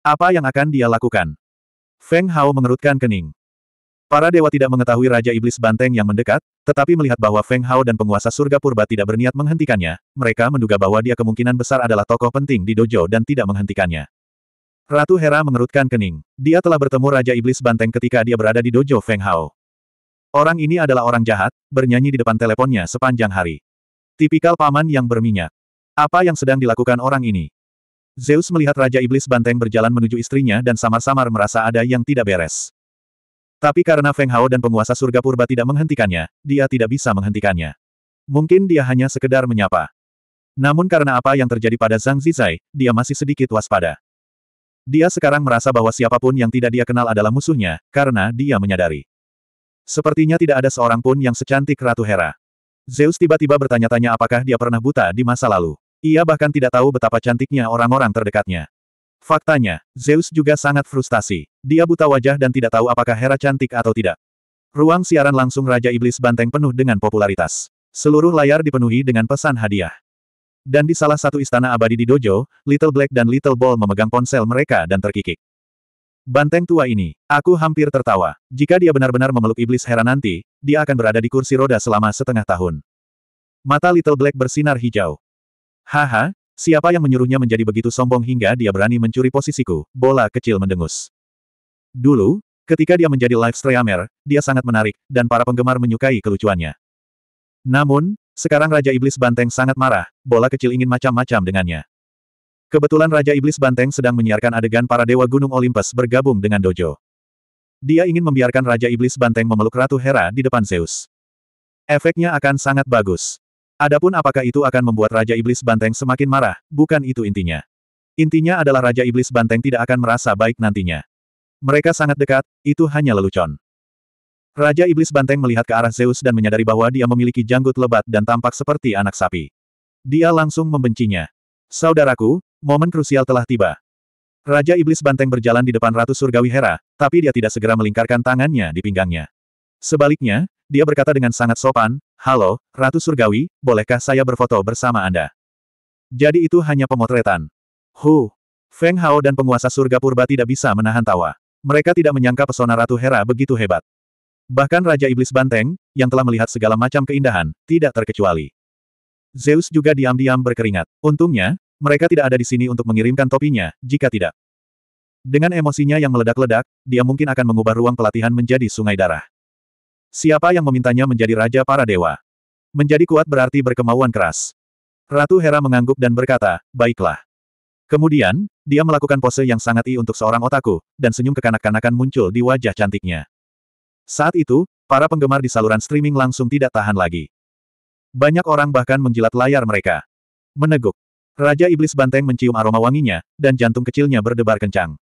Apa yang akan dia lakukan? Feng Hao mengerutkan kening. Para dewa tidak mengetahui Raja Iblis Banteng yang mendekat, tetapi melihat bahwa Feng Hao dan penguasa surga purba tidak berniat menghentikannya, mereka menduga bahwa dia kemungkinan besar adalah tokoh penting di dojo dan tidak menghentikannya. Ratu Hera mengerutkan kening. Dia telah bertemu Raja Iblis Banteng ketika dia berada di dojo Feng Hao. Orang ini adalah orang jahat, bernyanyi di depan teleponnya sepanjang hari. Tipikal paman yang berminyak. Apa yang sedang dilakukan orang ini? Zeus melihat Raja Iblis Banteng berjalan menuju istrinya dan samar-samar merasa ada yang tidak beres. Tapi karena Feng Hao dan penguasa surga purba tidak menghentikannya, dia tidak bisa menghentikannya. Mungkin dia hanya sekedar menyapa. Namun karena apa yang terjadi pada Zhang Zizai, dia masih sedikit waspada. Dia sekarang merasa bahwa siapapun yang tidak dia kenal adalah musuhnya, karena dia menyadari. Sepertinya tidak ada seorang pun yang secantik Ratu Hera. Zeus tiba-tiba bertanya-tanya apakah dia pernah buta di masa lalu. Ia bahkan tidak tahu betapa cantiknya orang-orang terdekatnya. Faktanya, Zeus juga sangat frustasi. Dia buta wajah dan tidak tahu apakah Hera cantik atau tidak. Ruang siaran langsung Raja Iblis Banteng penuh dengan popularitas. Seluruh layar dipenuhi dengan pesan hadiah. Dan di salah satu istana abadi di dojo, Little Black dan Little Ball memegang ponsel mereka dan terkikik. Banteng tua ini, aku hampir tertawa. Jika dia benar-benar memeluk iblis Hera nanti, dia akan berada di kursi roda selama setengah tahun. Mata Little Black bersinar hijau. Haha, siapa yang menyuruhnya menjadi begitu sombong hingga dia berani mencuri posisiku? Bola kecil mendengus. Dulu, ketika dia menjadi live streamer, dia sangat menarik, dan para penggemar menyukai kelucuannya. Namun, sekarang Raja Iblis Banteng sangat marah, bola kecil ingin macam-macam dengannya. Kebetulan Raja Iblis Banteng sedang menyiarkan adegan para Dewa Gunung Olympus bergabung dengan Dojo. Dia ingin membiarkan Raja Iblis Banteng memeluk Ratu Hera di depan Zeus. Efeknya akan sangat bagus. Adapun apakah itu akan membuat Raja Iblis Banteng semakin marah, bukan itu intinya. Intinya adalah Raja Iblis Banteng tidak akan merasa baik nantinya. Mereka sangat dekat, itu hanya lelucon. Raja Iblis Banteng melihat ke arah Zeus dan menyadari bahwa dia memiliki janggut lebat dan tampak seperti anak sapi. Dia langsung membencinya. Saudaraku, momen krusial telah tiba. Raja Iblis Banteng berjalan di depan Ratu Surgawi Hera, tapi dia tidak segera melingkarkan tangannya di pinggangnya. Sebaliknya, dia berkata dengan sangat sopan, Halo, Ratu Surgawi, bolehkah saya berfoto bersama Anda? Jadi itu hanya pemotretan. Hu. Feng Hao dan penguasa surga purba tidak bisa menahan tawa. Mereka tidak menyangka pesona Ratu Hera begitu hebat. Bahkan Raja Iblis Banteng, yang telah melihat segala macam keindahan, tidak terkecuali. Zeus juga diam-diam berkeringat. Untungnya, mereka tidak ada di sini untuk mengirimkan topinya, jika tidak. Dengan emosinya yang meledak-ledak, dia mungkin akan mengubah ruang pelatihan menjadi sungai darah. Siapa yang memintanya menjadi raja para dewa? Menjadi kuat berarti berkemauan keras. Ratu Hera mengangguk dan berkata, baiklah. Kemudian, dia melakukan pose yang sangat i untuk seorang otaku, dan senyum kekanak-kanakan muncul di wajah cantiknya. Saat itu, para penggemar di saluran streaming langsung tidak tahan lagi. Banyak orang bahkan menjilat layar mereka. Meneguk. Raja Iblis Banteng mencium aroma wanginya, dan jantung kecilnya berdebar kencang.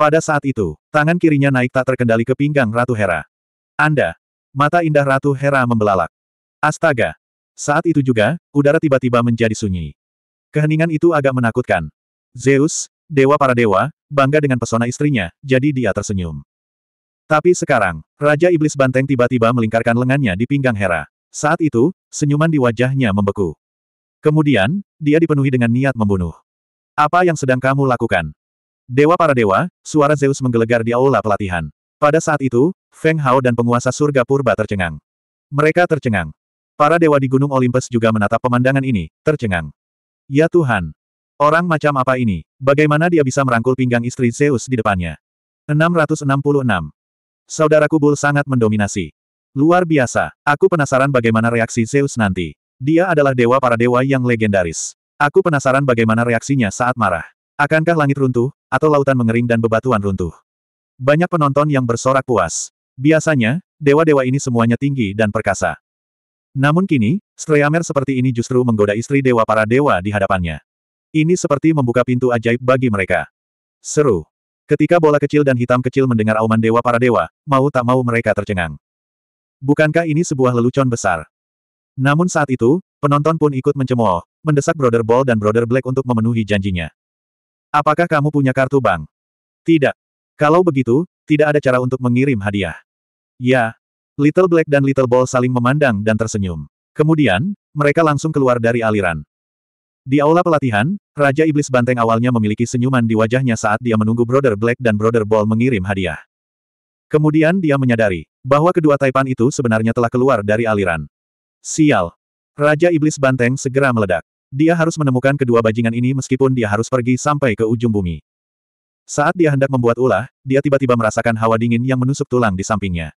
Pada saat itu, tangan kirinya naik tak terkendali ke pinggang Ratu Hera. Anda, Mata indah Ratu Hera membelalak. Astaga! Saat itu juga, udara tiba-tiba menjadi sunyi. Keheningan itu agak menakutkan. Zeus, dewa para dewa, bangga dengan pesona istrinya, jadi dia tersenyum. Tapi sekarang, Raja Iblis Banteng tiba-tiba melingkarkan lengannya di pinggang Hera. Saat itu, senyuman di wajahnya membeku. Kemudian, dia dipenuhi dengan niat membunuh. Apa yang sedang kamu lakukan? Dewa para dewa, suara Zeus menggelegar di aula pelatihan. Pada saat itu, Feng Hao dan penguasa surga purba tercengang. Mereka tercengang. Para dewa di Gunung Olympus juga menatap pemandangan ini, tercengang. Ya Tuhan! Orang macam apa ini? Bagaimana dia bisa merangkul pinggang istri Zeus di depannya? 666. Saudaraku Bull sangat mendominasi. Luar biasa, aku penasaran bagaimana reaksi Zeus nanti. Dia adalah dewa para dewa yang legendaris. Aku penasaran bagaimana reaksinya saat marah. Akankah langit runtuh, atau lautan mengering dan bebatuan runtuh? Banyak penonton yang bersorak puas. Biasanya, dewa-dewa ini semuanya tinggi dan perkasa. Namun kini, Streamer seperti ini justru menggoda istri dewa para dewa di hadapannya. Ini seperti membuka pintu ajaib bagi mereka. Seru. Ketika bola kecil dan hitam kecil mendengar auman dewa para dewa, mau tak mau mereka tercengang. Bukankah ini sebuah lelucon besar? Namun saat itu, penonton pun ikut mencemooh, mendesak Brother Ball dan Brother Black untuk memenuhi janjinya. Apakah kamu punya kartu bank? Tidak. Kalau begitu, tidak ada cara untuk mengirim hadiah. Ya. Little Black dan Little Ball saling memandang dan tersenyum. Kemudian, mereka langsung keluar dari aliran. Di aula pelatihan, Raja Iblis Banteng awalnya memiliki senyuman di wajahnya saat dia menunggu Brother Black dan Brother Ball mengirim hadiah. Kemudian dia menyadari, bahwa kedua Taipan itu sebenarnya telah keluar dari aliran. Sial. Raja Iblis Banteng segera meledak. Dia harus menemukan kedua bajingan ini meskipun dia harus pergi sampai ke ujung bumi. Saat dia hendak membuat ulah, dia tiba-tiba merasakan hawa dingin yang menusuk tulang di sampingnya.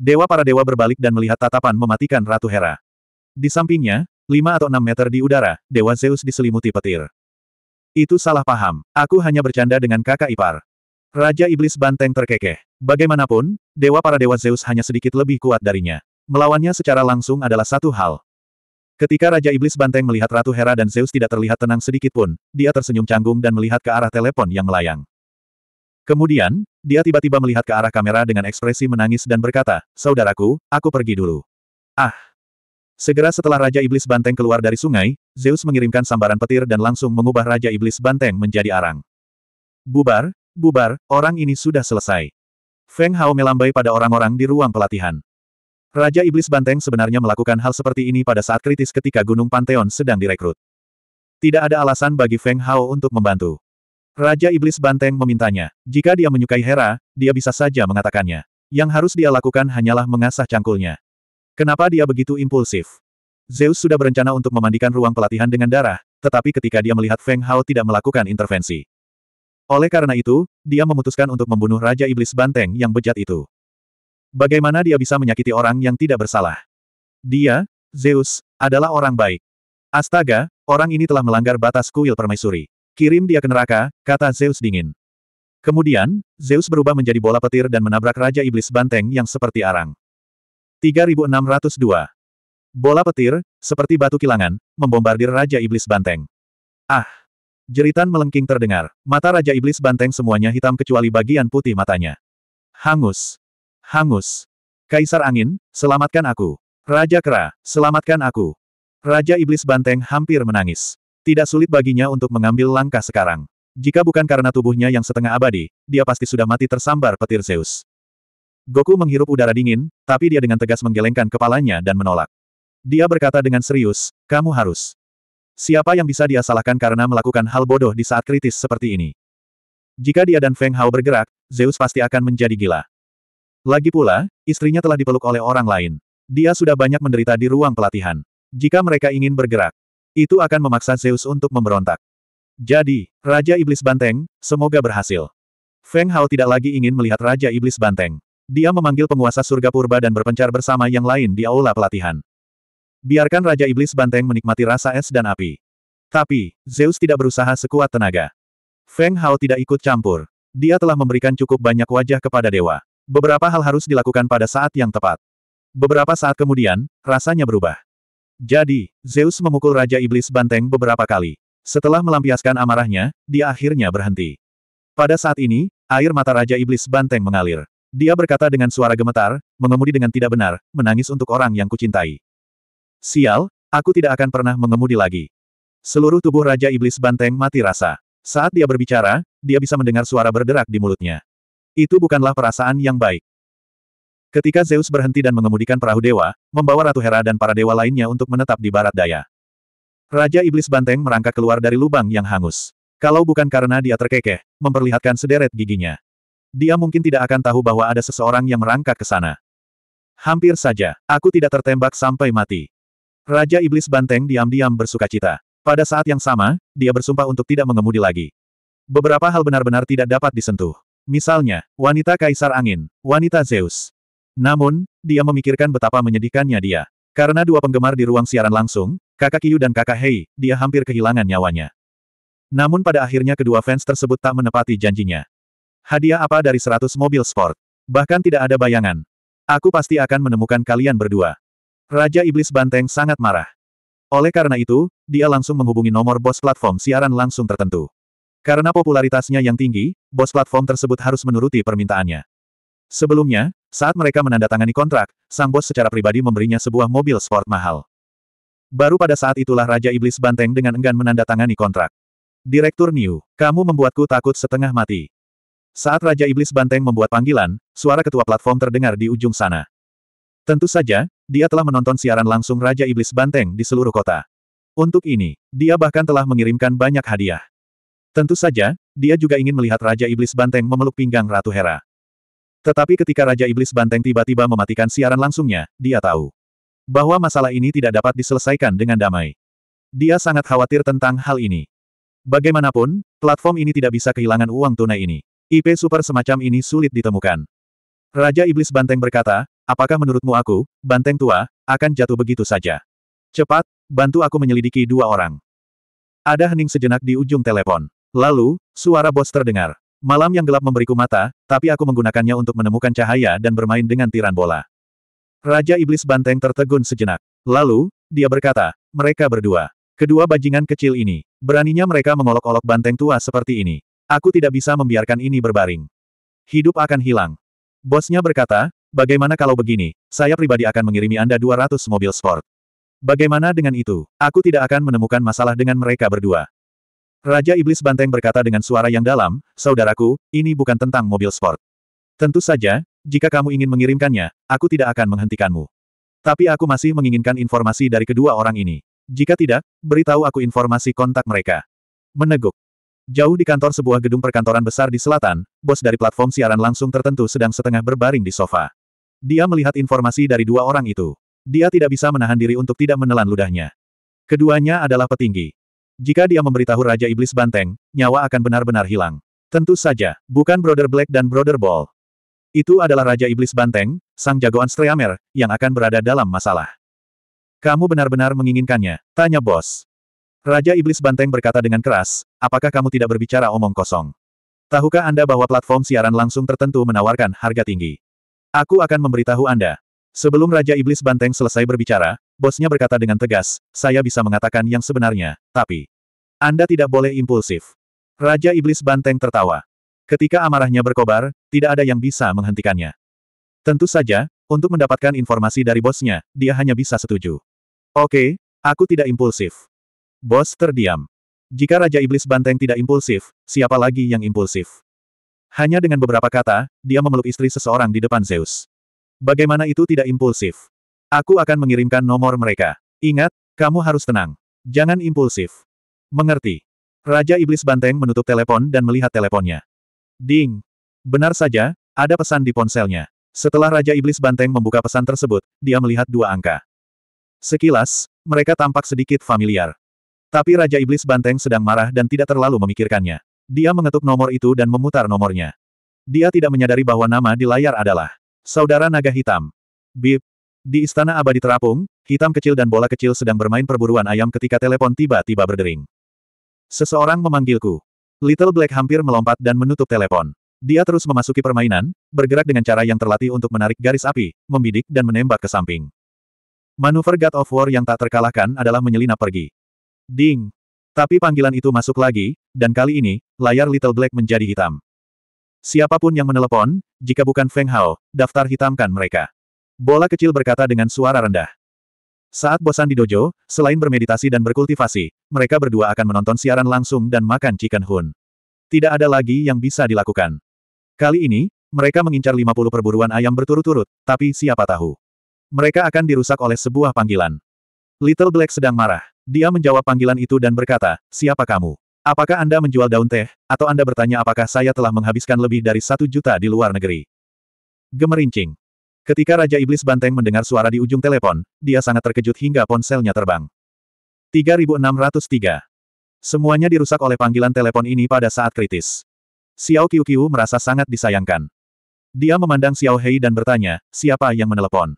Dewa para dewa berbalik dan melihat tatapan mematikan Ratu Hera. Di sampingnya, lima atau enam meter di udara, Dewa Zeus diselimuti petir. Itu salah paham. Aku hanya bercanda dengan kakak ipar. Raja Iblis Banteng terkekeh. Bagaimanapun, Dewa para Dewa Zeus hanya sedikit lebih kuat darinya. Melawannya secara langsung adalah satu hal. Ketika Raja Iblis Banteng melihat Ratu Hera dan Zeus tidak terlihat tenang sedikit pun, dia tersenyum canggung dan melihat ke arah telepon yang melayang. Kemudian, dia tiba-tiba melihat ke arah kamera dengan ekspresi menangis dan berkata, Saudaraku, aku pergi dulu. Ah! Segera setelah Raja Iblis Banteng keluar dari sungai, Zeus mengirimkan sambaran petir dan langsung mengubah Raja Iblis Banteng menjadi arang. Bubar, bubar, orang ini sudah selesai. Feng Hao melambai pada orang-orang di ruang pelatihan. Raja Iblis Banteng sebenarnya melakukan hal seperti ini pada saat kritis ketika Gunung Pantheon sedang direkrut. Tidak ada alasan bagi Feng Hao untuk membantu. Raja Iblis Banteng memintanya. Jika dia menyukai Hera, dia bisa saja mengatakannya. Yang harus dia lakukan hanyalah mengasah cangkulnya. Kenapa dia begitu impulsif? Zeus sudah berencana untuk memandikan ruang pelatihan dengan darah, tetapi ketika dia melihat Feng Hao tidak melakukan intervensi. Oleh karena itu, dia memutuskan untuk membunuh Raja Iblis Banteng yang bejat itu. Bagaimana dia bisa menyakiti orang yang tidak bersalah? Dia, Zeus, adalah orang baik. Astaga, orang ini telah melanggar batas kuil permaisuri. Kirim dia ke neraka, kata Zeus dingin. Kemudian, Zeus berubah menjadi bola petir dan menabrak Raja Iblis Banteng yang seperti arang. 3602. Bola petir, seperti batu kilangan, membombardir Raja Iblis Banteng. Ah! Jeritan melengking terdengar, mata Raja Iblis Banteng semuanya hitam kecuali bagian putih matanya. Hangus! Hangus! Kaisar Angin, selamatkan aku! Raja Kera, selamatkan aku! Raja Iblis Banteng hampir menangis. Tidak sulit baginya untuk mengambil langkah sekarang. Jika bukan karena tubuhnya yang setengah abadi, dia pasti sudah mati tersambar petir Zeus. Goku menghirup udara dingin, tapi dia dengan tegas menggelengkan kepalanya dan menolak. Dia berkata dengan serius, kamu harus. Siapa yang bisa dia salahkan karena melakukan hal bodoh di saat kritis seperti ini? Jika dia dan Feng Hao bergerak, Zeus pasti akan menjadi gila. Lagi pula, istrinya telah dipeluk oleh orang lain. Dia sudah banyak menderita di ruang pelatihan. Jika mereka ingin bergerak, itu akan memaksa Zeus untuk memberontak. Jadi, Raja Iblis Banteng, semoga berhasil. Feng Hao tidak lagi ingin melihat Raja Iblis Banteng. Dia memanggil penguasa surga purba dan berpencar bersama yang lain di aula pelatihan. Biarkan Raja Iblis Banteng menikmati rasa es dan api. Tapi, Zeus tidak berusaha sekuat tenaga. Feng Hao tidak ikut campur. Dia telah memberikan cukup banyak wajah kepada dewa. Beberapa hal harus dilakukan pada saat yang tepat. Beberapa saat kemudian, rasanya berubah. Jadi, Zeus memukul Raja Iblis Banteng beberapa kali. Setelah melampiaskan amarahnya, dia akhirnya berhenti. Pada saat ini, air mata Raja Iblis Banteng mengalir. Dia berkata dengan suara gemetar, mengemudi dengan tidak benar, menangis untuk orang yang kucintai. Sial, aku tidak akan pernah mengemudi lagi. Seluruh tubuh Raja Iblis Banteng mati rasa. Saat dia berbicara, dia bisa mendengar suara berderak di mulutnya. Itu bukanlah perasaan yang baik. Ketika Zeus berhenti dan mengemudikan perahu dewa, membawa Ratu Hera dan para dewa lainnya untuk menetap di barat daya. Raja Iblis Banteng merangkak keluar dari lubang yang hangus. Kalau bukan karena dia terkekeh, memperlihatkan sederet giginya. Dia mungkin tidak akan tahu bahwa ada seseorang yang merangkak ke sana. Hampir saja, aku tidak tertembak sampai mati. Raja Iblis Banteng diam-diam bersuka cita. Pada saat yang sama, dia bersumpah untuk tidak mengemudi lagi. Beberapa hal benar-benar tidak dapat disentuh. Misalnya, wanita kaisar angin, wanita Zeus. Namun, dia memikirkan betapa menyedihkannya dia. Karena dua penggemar di ruang siaran langsung, kakak Kiyu dan kakak Hei, dia hampir kehilangan nyawanya. Namun pada akhirnya kedua fans tersebut tak menepati janjinya. Hadiah apa dari 100 mobil sport? Bahkan tidak ada bayangan. Aku pasti akan menemukan kalian berdua. Raja Iblis Banteng sangat marah. Oleh karena itu, dia langsung menghubungi nomor bos platform siaran langsung tertentu. Karena popularitasnya yang tinggi, bos platform tersebut harus menuruti permintaannya. Sebelumnya, saat mereka menandatangani kontrak, sang bos secara pribadi memberinya sebuah mobil sport mahal. Baru pada saat itulah Raja Iblis Banteng dengan enggan menandatangani kontrak. Direktur New, kamu membuatku takut setengah mati. Saat Raja Iblis Banteng membuat panggilan, suara ketua platform terdengar di ujung sana. Tentu saja, dia telah menonton siaran langsung Raja Iblis Banteng di seluruh kota. Untuk ini, dia bahkan telah mengirimkan banyak hadiah. Tentu saja, dia juga ingin melihat Raja Iblis Banteng memeluk pinggang Ratu Hera. Tetapi ketika Raja Iblis Banteng tiba-tiba mematikan siaran langsungnya, dia tahu bahwa masalah ini tidak dapat diselesaikan dengan damai. Dia sangat khawatir tentang hal ini. Bagaimanapun, platform ini tidak bisa kehilangan uang tunai ini. IP super semacam ini sulit ditemukan. Raja Iblis Banteng berkata, apakah menurutmu aku, Banteng tua, akan jatuh begitu saja? Cepat, bantu aku menyelidiki dua orang. Ada hening sejenak di ujung telepon. Lalu, suara bos terdengar. Malam yang gelap memberiku mata, tapi aku menggunakannya untuk menemukan cahaya dan bermain dengan tiran bola. Raja Iblis Banteng tertegun sejenak. Lalu, dia berkata, mereka berdua. Kedua bajingan kecil ini. Beraninya mereka mengolok-olok banteng tua seperti ini. Aku tidak bisa membiarkan ini berbaring. Hidup akan hilang. Bosnya berkata, bagaimana kalau begini, saya pribadi akan mengirimi Anda 200 mobil sport. Bagaimana dengan itu? Aku tidak akan menemukan masalah dengan mereka berdua. Raja Iblis Banteng berkata dengan suara yang dalam, Saudaraku, ini bukan tentang mobil sport. Tentu saja, jika kamu ingin mengirimkannya, aku tidak akan menghentikanmu. Tapi aku masih menginginkan informasi dari kedua orang ini. Jika tidak, beritahu aku informasi kontak mereka. Meneguk. Jauh di kantor sebuah gedung perkantoran besar di selatan, bos dari platform siaran langsung tertentu sedang setengah berbaring di sofa. Dia melihat informasi dari dua orang itu. Dia tidak bisa menahan diri untuk tidak menelan ludahnya. Keduanya adalah petinggi. Jika dia memberitahu Raja Iblis Banteng, nyawa akan benar-benar hilang. Tentu saja, bukan Brother Black dan Brother Ball. Itu adalah Raja Iblis Banteng, sang jagoan Streamer, yang akan berada dalam masalah. Kamu benar-benar menginginkannya, tanya bos. Raja Iblis Banteng berkata dengan keras, apakah kamu tidak berbicara omong kosong? Tahukah Anda bahwa platform siaran langsung tertentu menawarkan harga tinggi? Aku akan memberitahu Anda. Sebelum Raja Iblis Banteng selesai berbicara, bosnya berkata dengan tegas, saya bisa mengatakan yang sebenarnya, tapi... Anda tidak boleh impulsif. Raja Iblis Banteng tertawa. Ketika amarahnya berkobar, tidak ada yang bisa menghentikannya. Tentu saja, untuk mendapatkan informasi dari bosnya, dia hanya bisa setuju. Oke, aku tidak impulsif. Bos terdiam. Jika Raja Iblis Banteng tidak impulsif, siapa lagi yang impulsif? Hanya dengan beberapa kata, dia memeluk istri seseorang di depan Zeus. Bagaimana itu tidak impulsif? Aku akan mengirimkan nomor mereka. Ingat, kamu harus tenang. Jangan impulsif. Mengerti. Raja Iblis Banteng menutup telepon dan melihat teleponnya. Ding. Benar saja, ada pesan di ponselnya. Setelah Raja Iblis Banteng membuka pesan tersebut, dia melihat dua angka. Sekilas, mereka tampak sedikit familiar. Tapi Raja Iblis Banteng sedang marah dan tidak terlalu memikirkannya. Dia mengetuk nomor itu dan memutar nomornya. Dia tidak menyadari bahwa nama di layar adalah Saudara Naga Hitam. Bip. Di istana abadi terapung, hitam kecil dan bola kecil sedang bermain perburuan ayam ketika telepon tiba-tiba berdering. Seseorang memanggilku. Little Black hampir melompat dan menutup telepon. Dia terus memasuki permainan, bergerak dengan cara yang terlatih untuk menarik garis api, membidik dan menembak ke samping. Manuver God of War yang tak terkalahkan adalah menyelinap pergi. Ding! Tapi panggilan itu masuk lagi, dan kali ini, layar Little Black menjadi hitam. Siapapun yang menelepon, jika bukan Feng Hao, daftar hitamkan mereka. Bola kecil berkata dengan suara rendah. Saat bosan di dojo, selain bermeditasi dan berkultivasi, mereka berdua akan menonton siaran langsung dan makan chicken hun. Tidak ada lagi yang bisa dilakukan. Kali ini, mereka mengincar 50 perburuan ayam berturut-turut, tapi siapa tahu. Mereka akan dirusak oleh sebuah panggilan. Little Black sedang marah. Dia menjawab panggilan itu dan berkata, siapa kamu? Apakah Anda menjual daun teh, atau Anda bertanya apakah saya telah menghabiskan lebih dari satu juta di luar negeri? Gemerincing. Ketika Raja Iblis Banteng mendengar suara di ujung telepon, dia sangat terkejut hingga ponselnya terbang. 3603. Semuanya dirusak oleh panggilan telepon ini pada saat kritis. Xiao Qiuqiu merasa sangat disayangkan. Dia memandang Xiao Hei dan bertanya, siapa yang menelepon?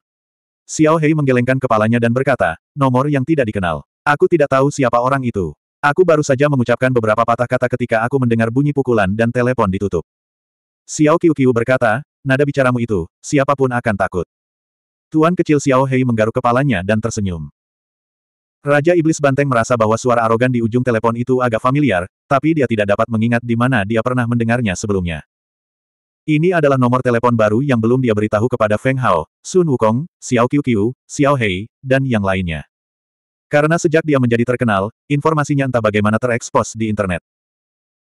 Xiao Hei menggelengkan kepalanya dan berkata, nomor yang tidak dikenal. Aku tidak tahu siapa orang itu. Aku baru saja mengucapkan beberapa patah kata ketika aku mendengar bunyi pukulan dan telepon ditutup. Xiao Qiuqiu berkata, Nada bicaramu itu, siapapun akan takut. Tuan kecil Xiao Hei menggaruk kepalanya dan tersenyum. Raja Iblis Banteng merasa bahwa suara arogan di ujung telepon itu agak familiar, tapi dia tidak dapat mengingat di mana dia pernah mendengarnya sebelumnya. Ini adalah nomor telepon baru yang belum dia beritahu kepada Feng Hao, Sun Wukong, Xiao Qiu Xiao Hei, dan yang lainnya. Karena sejak dia menjadi terkenal, informasinya entah bagaimana terekspos di internet.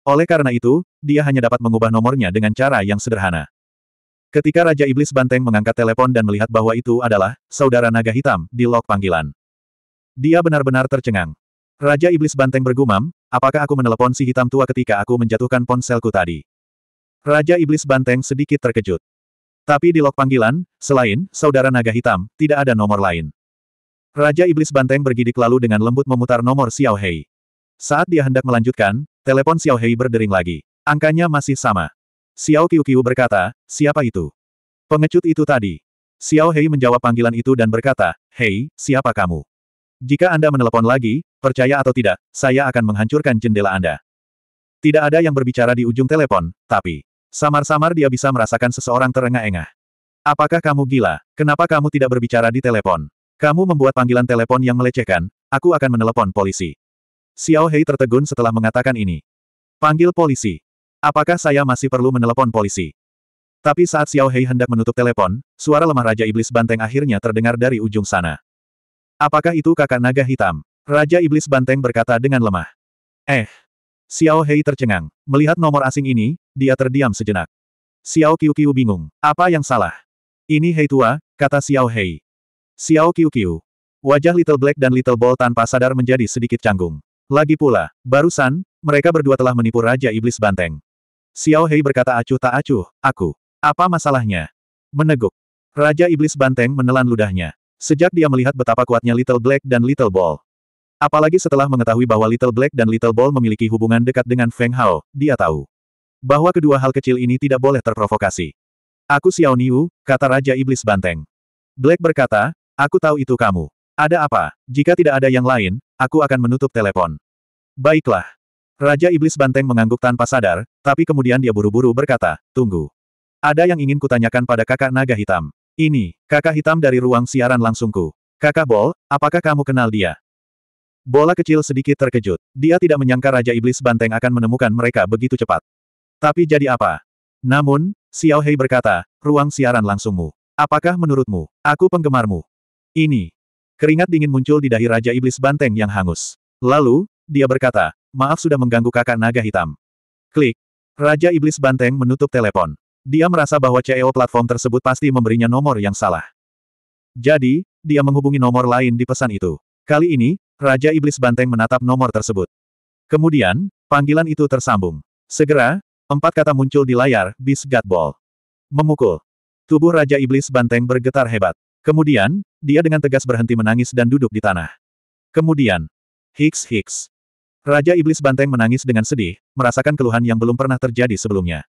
Oleh karena itu, dia hanya dapat mengubah nomornya dengan cara yang sederhana. Ketika Raja Iblis Banteng mengangkat telepon dan melihat bahwa itu adalah saudara naga hitam di lok panggilan. Dia benar-benar tercengang. Raja Iblis Banteng bergumam, apakah aku menelepon si hitam tua ketika aku menjatuhkan ponselku tadi? Raja Iblis Banteng sedikit terkejut. Tapi di lok panggilan, selain saudara naga hitam, tidak ada nomor lain. Raja Iblis Banteng bergidik lalu dengan lembut memutar nomor Xiao Hei. Saat dia hendak melanjutkan, telepon Xiao Hei berdering lagi. Angkanya masih sama. Xiao Qiuqiu berkata, siapa itu? Pengecut itu tadi. Xiao Hei menjawab panggilan itu dan berkata, Hei, siapa kamu? Jika Anda menelepon lagi, percaya atau tidak, saya akan menghancurkan jendela Anda. Tidak ada yang berbicara di ujung telepon, tapi samar-samar dia bisa merasakan seseorang terengah-engah. Apakah kamu gila? Kenapa kamu tidak berbicara di telepon? Kamu membuat panggilan telepon yang melecehkan, aku akan menelepon polisi. Xiao Hei tertegun setelah mengatakan ini. Panggil polisi. Apakah saya masih perlu menelepon polisi? Tapi saat Xiao Hei hendak menutup telepon, suara lemah Raja Iblis Banteng akhirnya terdengar dari ujung sana. Apakah itu kakak naga hitam? Raja Iblis Banteng berkata dengan lemah. Eh. Xiao Hei tercengang. Melihat nomor asing ini, dia terdiam sejenak. Xiao Qiu Qiu bingung. Apa yang salah? Ini Hei tua, kata Xiao Hei. Xiao Qiu Qiu. Wajah Little Black dan Little Ball tanpa sadar menjadi sedikit canggung. Lagi pula, barusan, mereka berdua telah menipu Raja Iblis Banteng. Xiao Hei berkata acuh tak acuh, aku. Apa masalahnya? Meneguk. Raja Iblis Banteng menelan ludahnya. Sejak dia melihat betapa kuatnya Little Black dan Little Ball. Apalagi setelah mengetahui bahwa Little Black dan Little Ball memiliki hubungan dekat dengan Feng Hao, dia tahu. Bahwa kedua hal kecil ini tidak boleh terprovokasi. Aku Xiao Niu, kata Raja Iblis Banteng. Black berkata, aku tahu itu kamu. Ada apa? Jika tidak ada yang lain, aku akan menutup telepon. Baiklah. Raja Iblis Banteng mengangguk tanpa sadar, tapi kemudian dia buru-buru berkata, tunggu. Ada yang ingin kutanyakan pada kakak naga hitam. Ini, kakak hitam dari ruang siaran langsungku. Kakak Bol, apakah kamu kenal dia? Bola kecil sedikit terkejut. Dia tidak menyangka Raja Iblis Banteng akan menemukan mereka begitu cepat. Tapi jadi apa? Namun, Xiao Hei berkata, ruang siaran langsungmu. Apakah menurutmu, aku penggemarmu? Ini. Keringat dingin muncul di dahi Raja Iblis Banteng yang hangus. Lalu, dia berkata, Maaf sudah mengganggu kakak naga hitam. Klik. Raja Iblis Banteng menutup telepon. Dia merasa bahwa CEO platform tersebut pasti memberinya nomor yang salah. Jadi, dia menghubungi nomor lain di pesan itu. Kali ini, Raja Iblis Banteng menatap nomor tersebut. Kemudian, panggilan itu tersambung. Segera, empat kata muncul di layar, bis Ball. Memukul. Tubuh Raja Iblis Banteng bergetar hebat. Kemudian, dia dengan tegas berhenti menangis dan duduk di tanah. Kemudian, Hicks Hicks. Raja Iblis Banteng menangis dengan sedih, merasakan keluhan yang belum pernah terjadi sebelumnya.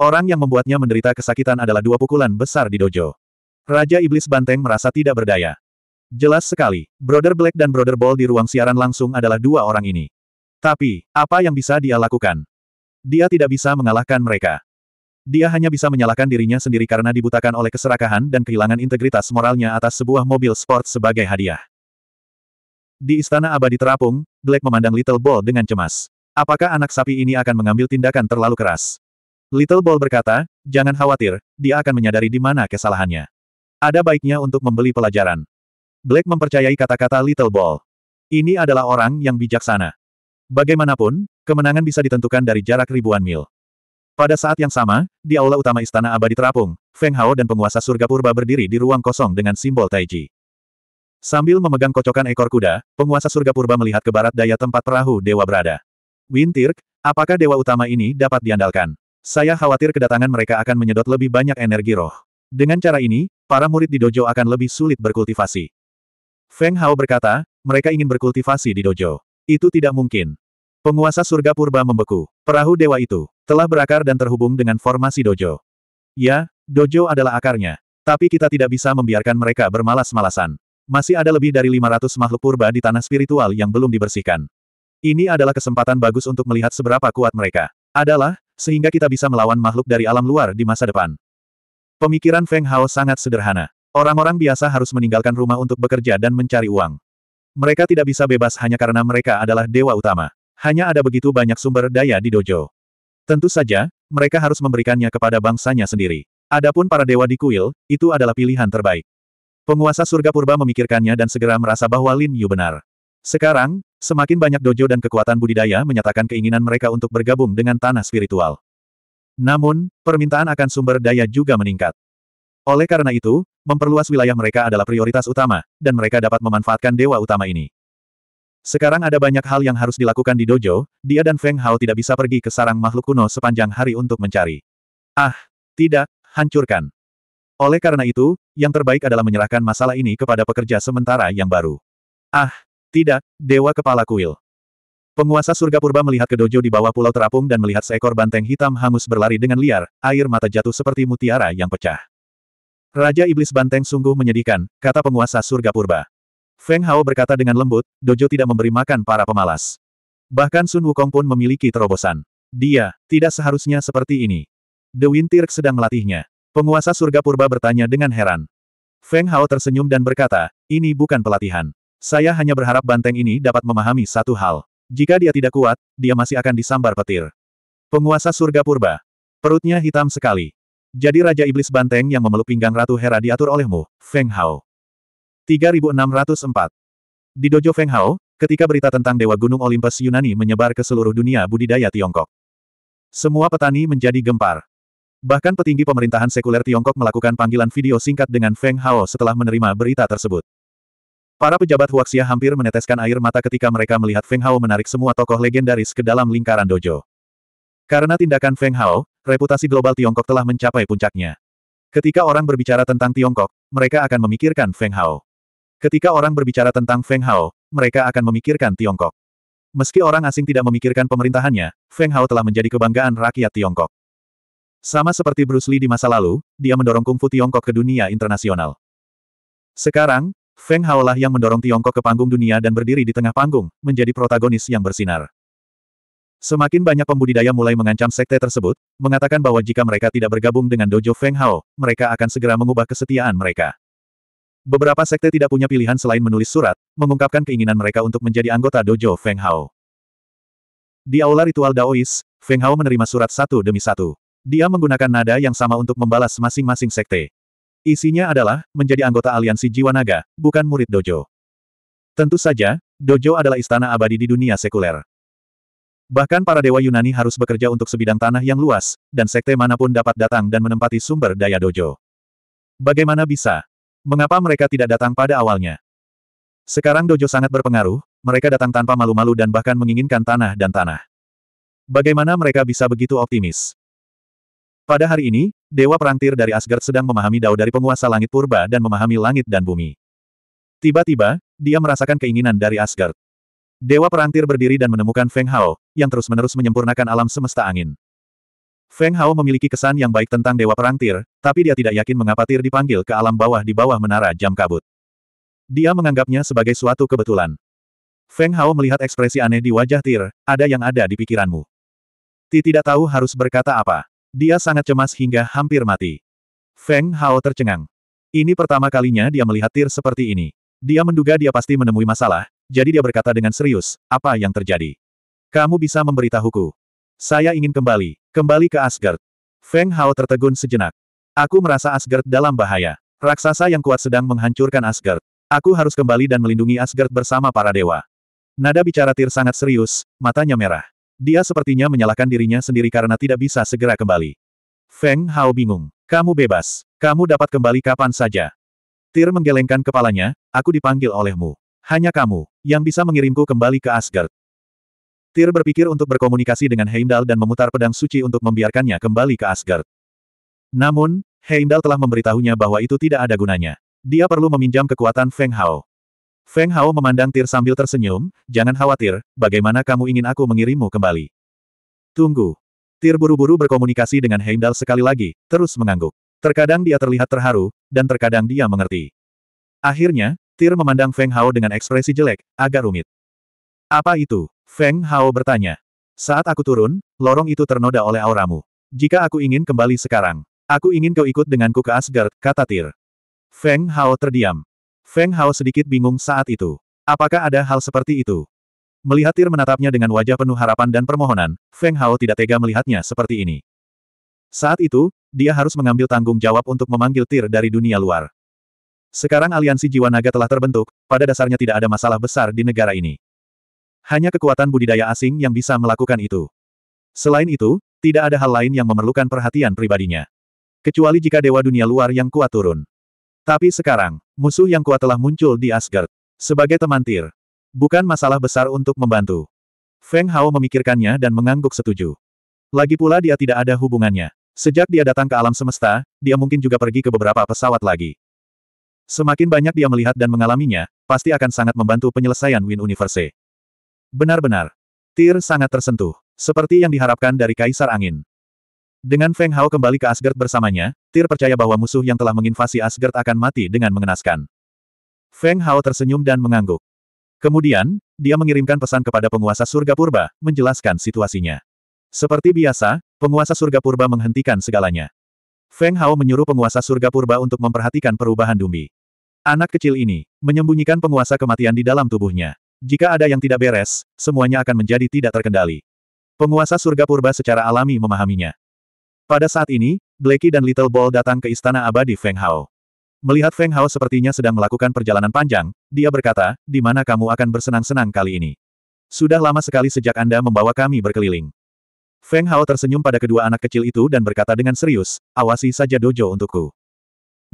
Orang yang membuatnya menderita kesakitan adalah dua pukulan besar di dojo. Raja Iblis Banteng merasa tidak berdaya. Jelas sekali, Brother Black dan Brother Ball di ruang siaran langsung adalah dua orang ini. Tapi, apa yang bisa dia lakukan? Dia tidak bisa mengalahkan mereka. Dia hanya bisa menyalahkan dirinya sendiri karena dibutakan oleh keserakahan dan kehilangan integritas moralnya atas sebuah mobil sport sebagai hadiah. Di Istana Abadi Terapung, Black memandang Little Ball dengan cemas. Apakah anak sapi ini akan mengambil tindakan terlalu keras? Little Ball berkata, jangan khawatir, dia akan menyadari di mana kesalahannya. Ada baiknya untuk membeli pelajaran. Black mempercayai kata-kata Little Ball. Ini adalah orang yang bijaksana. Bagaimanapun, kemenangan bisa ditentukan dari jarak ribuan mil. Pada saat yang sama, di aula utama Istana Abadi Terapung, Feng Hao dan penguasa surga purba berdiri di ruang kosong dengan simbol Taiji. Sambil memegang kocokan ekor kuda, penguasa surga purba melihat ke barat daya tempat perahu dewa berada. Wintirk, apakah dewa utama ini dapat diandalkan? Saya khawatir kedatangan mereka akan menyedot lebih banyak energi roh. Dengan cara ini, para murid di dojo akan lebih sulit berkultivasi. Feng Hao berkata, mereka ingin berkultivasi di dojo. Itu tidak mungkin. Penguasa surga purba membeku. Perahu dewa itu telah berakar dan terhubung dengan formasi dojo. Ya, dojo adalah akarnya. Tapi kita tidak bisa membiarkan mereka bermalas-malasan. Masih ada lebih dari 500 makhluk purba di tanah spiritual yang belum dibersihkan. Ini adalah kesempatan bagus untuk melihat seberapa kuat mereka. Adalah, sehingga kita bisa melawan makhluk dari alam luar di masa depan. Pemikiran Feng Hao sangat sederhana. Orang-orang biasa harus meninggalkan rumah untuk bekerja dan mencari uang. Mereka tidak bisa bebas hanya karena mereka adalah dewa utama. Hanya ada begitu banyak sumber daya di dojo. Tentu saja, mereka harus memberikannya kepada bangsanya sendiri. Adapun para dewa di kuil, itu adalah pilihan terbaik. Penguasa surga purba memikirkannya dan segera merasa bahwa Lin Yu benar. Sekarang, semakin banyak dojo dan kekuatan budidaya menyatakan keinginan mereka untuk bergabung dengan tanah spiritual. Namun, permintaan akan sumber daya juga meningkat. Oleh karena itu, memperluas wilayah mereka adalah prioritas utama, dan mereka dapat memanfaatkan dewa utama ini. Sekarang ada banyak hal yang harus dilakukan di dojo, dia dan Feng Hao tidak bisa pergi ke sarang makhluk kuno sepanjang hari untuk mencari. Ah, tidak, hancurkan. Oleh karena itu, yang terbaik adalah menyerahkan masalah ini kepada pekerja sementara yang baru. Ah, tidak, Dewa Kepala Kuil. Penguasa surga purba melihat ke dojo di bawah pulau terapung dan melihat seekor banteng hitam hangus berlari dengan liar, air mata jatuh seperti mutiara yang pecah. Raja Iblis Banteng sungguh menyedihkan, kata penguasa surga purba. Feng Hao berkata dengan lembut, dojo tidak memberi makan para pemalas. Bahkan Sun Wukong pun memiliki terobosan. Dia, tidak seharusnya seperti ini. The Wind Tirk sedang melatihnya. Penguasa surga purba bertanya dengan heran. Feng Hao tersenyum dan berkata, ini bukan pelatihan. Saya hanya berharap banteng ini dapat memahami satu hal. Jika dia tidak kuat, dia masih akan disambar petir. Penguasa surga purba. Perutnya hitam sekali. Jadi Raja Iblis Banteng yang memeluk pinggang Ratu Hera diatur olehmu, Feng Hao. 3604 Di dojo Feng Hao, ketika berita tentang Dewa Gunung Olympus Yunani menyebar ke seluruh dunia budidaya Tiongkok. Semua petani menjadi gempar. Bahkan petinggi pemerintahan sekuler Tiongkok melakukan panggilan video singkat dengan Feng Hao setelah menerima berita tersebut. Para pejabat Huaxia hampir meneteskan air mata ketika mereka melihat Feng Hao menarik semua tokoh legendaris ke dalam lingkaran dojo. Karena tindakan Feng Hao, reputasi global Tiongkok telah mencapai puncaknya. Ketika orang berbicara tentang Tiongkok, mereka akan memikirkan Feng Hao. Ketika orang berbicara tentang Feng Hao, mereka akan memikirkan Tiongkok. Meski orang asing tidak memikirkan pemerintahannya, Feng Hao telah menjadi kebanggaan rakyat Tiongkok. Sama seperti Bruce Lee di masa lalu, dia mendorong kungfu Tiongkok ke dunia internasional. Sekarang, Feng Hao lah yang mendorong Tiongkok ke panggung dunia dan berdiri di tengah panggung, menjadi protagonis yang bersinar. Semakin banyak pembudidaya mulai mengancam sekte tersebut, mengatakan bahwa jika mereka tidak bergabung dengan dojo Feng Hao, mereka akan segera mengubah kesetiaan mereka. Beberapa sekte tidak punya pilihan selain menulis surat, mengungkapkan keinginan mereka untuk menjadi anggota dojo Feng Hao. Di aula ritual Daois, Feng Hao menerima surat satu demi satu. Dia menggunakan nada yang sama untuk membalas masing-masing sekte. Isinya adalah, menjadi anggota aliansi jiwa naga, bukan murid dojo. Tentu saja, dojo adalah istana abadi di dunia sekuler. Bahkan para dewa Yunani harus bekerja untuk sebidang tanah yang luas, dan sekte manapun dapat datang dan menempati sumber daya dojo. Bagaimana bisa? Mengapa mereka tidak datang pada awalnya? Sekarang dojo sangat berpengaruh, mereka datang tanpa malu-malu dan bahkan menginginkan tanah dan tanah. Bagaimana mereka bisa begitu optimis? Pada hari ini, Dewa Perantir dari Asgard sedang memahami dao dari penguasa langit purba dan memahami langit dan bumi. Tiba-tiba, dia merasakan keinginan dari Asgard. Dewa Perantir berdiri dan menemukan Feng Hao, yang terus-menerus menyempurnakan alam semesta angin. Feng Hao memiliki kesan yang baik tentang Dewa Perantir, tapi dia tidak yakin mengapa Tir dipanggil ke alam bawah di bawah menara jam kabut. Dia menganggapnya sebagai suatu kebetulan. Feng Hao melihat ekspresi aneh di wajah Tir, ada yang ada di pikiranmu. Ti tidak tahu harus berkata apa. Dia sangat cemas hingga hampir mati. Feng Hao tercengang. Ini pertama kalinya dia melihat Tir seperti ini. Dia menduga dia pasti menemui masalah, jadi dia berkata dengan serius, apa yang terjadi? Kamu bisa memberitahuku. Saya ingin kembali, kembali ke Asgard. Feng Hao tertegun sejenak. Aku merasa Asgard dalam bahaya. Raksasa yang kuat sedang menghancurkan Asgard. Aku harus kembali dan melindungi Asgard bersama para dewa. Nada bicara Tir sangat serius, matanya merah. Dia sepertinya menyalahkan dirinya sendiri karena tidak bisa segera kembali. Feng Hao bingung. Kamu bebas. Kamu dapat kembali kapan saja. Tir menggelengkan kepalanya, aku dipanggil olehmu. Hanya kamu, yang bisa mengirimku kembali ke Asgard. Tir berpikir untuk berkomunikasi dengan Heimdall dan memutar pedang suci untuk membiarkannya kembali ke Asgard. Namun, Heimdall telah memberitahunya bahwa itu tidak ada gunanya. Dia perlu meminjam kekuatan Feng Hao. Feng Hao memandang Tir sambil tersenyum, jangan khawatir, bagaimana kamu ingin aku mengirimmu kembali? Tunggu. Tir buru-buru berkomunikasi dengan Heimdall sekali lagi, terus mengangguk. Terkadang dia terlihat terharu, dan terkadang dia mengerti. Akhirnya, Tir memandang Feng Hao dengan ekspresi jelek, agak rumit. Apa itu? Feng Hao bertanya. Saat aku turun, lorong itu ternoda oleh auramu. Jika aku ingin kembali sekarang, aku ingin kau ikut denganku ke Asgard, kata Tir. Feng Hao terdiam. Feng Hao sedikit bingung saat itu. Apakah ada hal seperti itu? Melihat Tir menatapnya dengan wajah penuh harapan dan permohonan, Feng Hao tidak tega melihatnya seperti ini. Saat itu, dia harus mengambil tanggung jawab untuk memanggil Tir dari dunia luar. Sekarang aliansi jiwa naga telah terbentuk, pada dasarnya tidak ada masalah besar di negara ini. Hanya kekuatan budidaya asing yang bisa melakukan itu. Selain itu, tidak ada hal lain yang memerlukan perhatian pribadinya. Kecuali jika dewa dunia luar yang kuat turun. Tapi sekarang, Musuh yang kuat telah muncul di Asgard. Sebagai teman tir. Bukan masalah besar untuk membantu. Feng Hao memikirkannya dan mengangguk setuju. Lagi pula dia tidak ada hubungannya. Sejak dia datang ke alam semesta, dia mungkin juga pergi ke beberapa pesawat lagi. Semakin banyak dia melihat dan mengalaminya, pasti akan sangat membantu penyelesaian Win Universe. Benar-benar. Tir sangat tersentuh. Seperti yang diharapkan dari Kaisar Angin. Dengan Feng Hao kembali ke Asgard bersamanya, Tyr percaya bahwa musuh yang telah menginvasi Asgard akan mati dengan mengenaskan. Feng Hao tersenyum dan mengangguk. Kemudian, dia mengirimkan pesan kepada penguasa surga purba, menjelaskan situasinya. Seperti biasa, penguasa surga purba menghentikan segalanya. Feng Hao menyuruh penguasa surga purba untuk memperhatikan perubahan Dumi. Anak kecil ini, menyembunyikan penguasa kematian di dalam tubuhnya. Jika ada yang tidak beres, semuanya akan menjadi tidak terkendali. Penguasa surga purba secara alami memahaminya. Pada saat ini, Blackie dan Little Ball datang ke Istana Abadi Feng Hao. Melihat Feng Hao sepertinya sedang melakukan perjalanan panjang, dia berkata, di mana kamu akan bersenang-senang kali ini? Sudah lama sekali sejak Anda membawa kami berkeliling. Feng Hao tersenyum pada kedua anak kecil itu dan berkata dengan serius, awasi saja dojo untukku.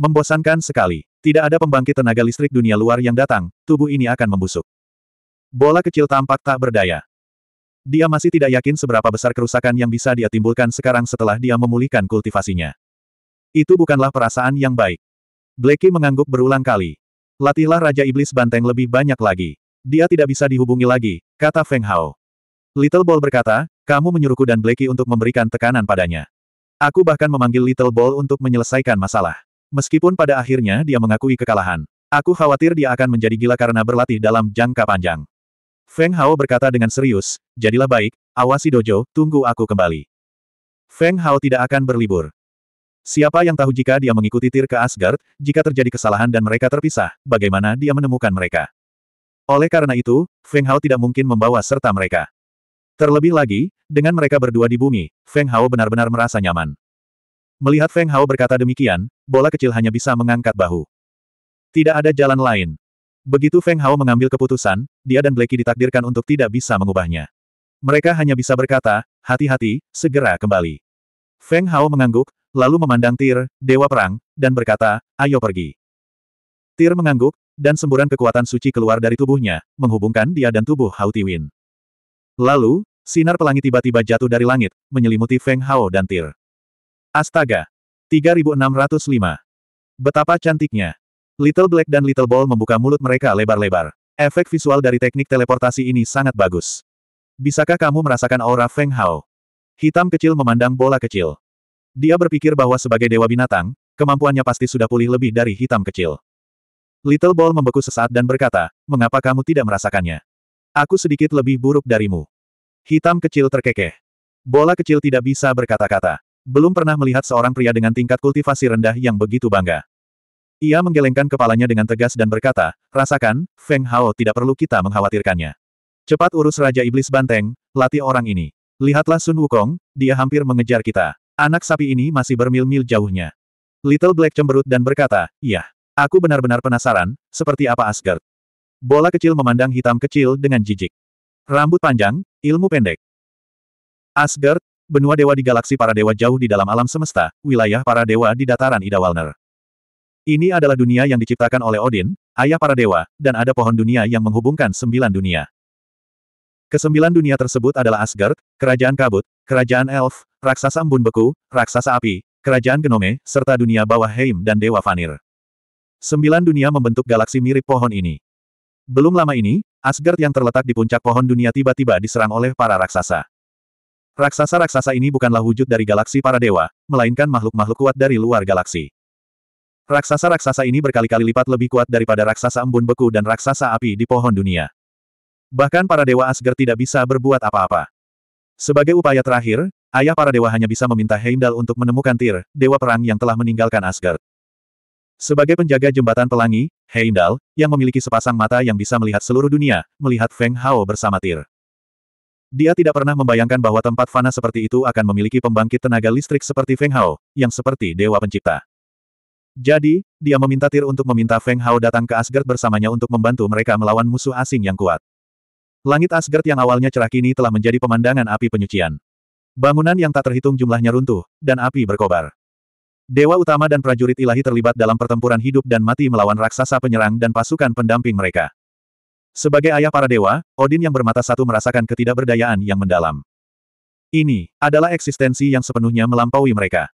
Membosankan sekali. Tidak ada pembangkit tenaga listrik dunia luar yang datang, tubuh ini akan membusuk. Bola kecil tampak tak berdaya. Dia masih tidak yakin seberapa besar kerusakan yang bisa dia timbulkan sekarang setelah dia memulihkan kultivasinya. Itu bukanlah perasaan yang baik. Blackie mengangguk berulang kali. Latihlah Raja Iblis Banteng lebih banyak lagi. Dia tidak bisa dihubungi lagi, kata Feng Hao. Little Ball berkata, kamu menyuruhku dan Blackie untuk memberikan tekanan padanya. Aku bahkan memanggil Little Ball untuk menyelesaikan masalah. Meskipun pada akhirnya dia mengakui kekalahan. Aku khawatir dia akan menjadi gila karena berlatih dalam jangka panjang. Feng Hao berkata dengan serius, jadilah baik, awasi dojo, tunggu aku kembali. Feng Hao tidak akan berlibur. Siapa yang tahu jika dia mengikuti tir ke Asgard, jika terjadi kesalahan dan mereka terpisah, bagaimana dia menemukan mereka. Oleh karena itu, Feng Hao tidak mungkin membawa serta mereka. Terlebih lagi, dengan mereka berdua di bumi, Feng Hao benar-benar merasa nyaman. Melihat Feng Hao berkata demikian, bola kecil hanya bisa mengangkat bahu. Tidak ada jalan lain. Begitu Feng Hao mengambil keputusan, dia dan Blacky ditakdirkan untuk tidak bisa mengubahnya. Mereka hanya bisa berkata, hati-hati, segera kembali. Feng Hao mengangguk, lalu memandang Tir, Dewa Perang, dan berkata, ayo pergi. Tir mengangguk, dan semburan kekuatan suci keluar dari tubuhnya, menghubungkan dia dan tubuh Hao Tiwin. Lalu, sinar pelangi tiba-tiba jatuh dari langit, menyelimuti Feng Hao dan Tir. Astaga! 3605. Betapa cantiknya. Little Black dan Little Ball membuka mulut mereka lebar-lebar. Efek visual dari teknik teleportasi ini sangat bagus. Bisakah kamu merasakan aura Feng Hao? Hitam kecil memandang bola kecil. Dia berpikir bahwa sebagai dewa binatang, kemampuannya pasti sudah pulih lebih dari hitam kecil. Little Ball membeku sesaat dan berkata, mengapa kamu tidak merasakannya? Aku sedikit lebih buruk darimu. Hitam kecil terkekeh. Bola kecil tidak bisa berkata-kata. Belum pernah melihat seorang pria dengan tingkat kultivasi rendah yang begitu bangga. Ia menggelengkan kepalanya dengan tegas dan berkata, rasakan, Feng Hao tidak perlu kita mengkhawatirkannya. Cepat urus Raja Iblis Banteng, latih orang ini. Lihatlah Sun Wukong, dia hampir mengejar kita. Anak sapi ini masih bermil-mil jauhnya. Little Black cemberut dan berkata, iya, aku benar-benar penasaran, seperti apa Asgard. Bola kecil memandang hitam kecil dengan jijik. Rambut panjang, ilmu pendek. Asgard, benua dewa di galaksi para dewa jauh di dalam alam semesta, wilayah para dewa di dataran Ida Walner. Ini adalah dunia yang diciptakan oleh Odin, ayah para dewa, dan ada pohon dunia yang menghubungkan sembilan dunia. Kesembilan dunia tersebut adalah Asgard, Kerajaan Kabut, Kerajaan Elf, Raksasa Embun Beku, Raksasa Api, Kerajaan Genome, serta dunia bawah Heim dan Dewa Vanir. Sembilan dunia membentuk galaksi mirip pohon ini. Belum lama ini, Asgard yang terletak di puncak pohon dunia tiba-tiba diserang oleh para raksasa. Raksasa-raksasa ini bukanlah wujud dari galaksi para dewa, melainkan makhluk-makhluk kuat dari luar galaksi. Raksasa-raksasa ini berkali-kali lipat lebih kuat daripada raksasa embun beku dan raksasa api di pohon dunia. Bahkan para dewa Asgard tidak bisa berbuat apa-apa. Sebagai upaya terakhir, ayah para dewa hanya bisa meminta Heimdall untuk menemukan Tyr, dewa perang yang telah meninggalkan Asgard. Sebagai penjaga jembatan pelangi, Heimdall, yang memiliki sepasang mata yang bisa melihat seluruh dunia, melihat Feng Hao bersama Tyr. Dia tidak pernah membayangkan bahwa tempat fana seperti itu akan memiliki pembangkit tenaga listrik seperti Feng Hao, yang seperti dewa pencipta. Jadi, dia meminta Tir untuk meminta Feng Hao datang ke Asgard bersamanya untuk membantu mereka melawan musuh asing yang kuat. Langit Asgard yang awalnya cerah kini telah menjadi pemandangan api penyucian. Bangunan yang tak terhitung jumlahnya runtuh, dan api berkobar. Dewa utama dan prajurit ilahi terlibat dalam pertempuran hidup dan mati melawan raksasa penyerang dan pasukan pendamping mereka. Sebagai ayah para dewa, Odin yang bermata satu merasakan ketidakberdayaan yang mendalam. Ini adalah eksistensi yang sepenuhnya melampaui mereka.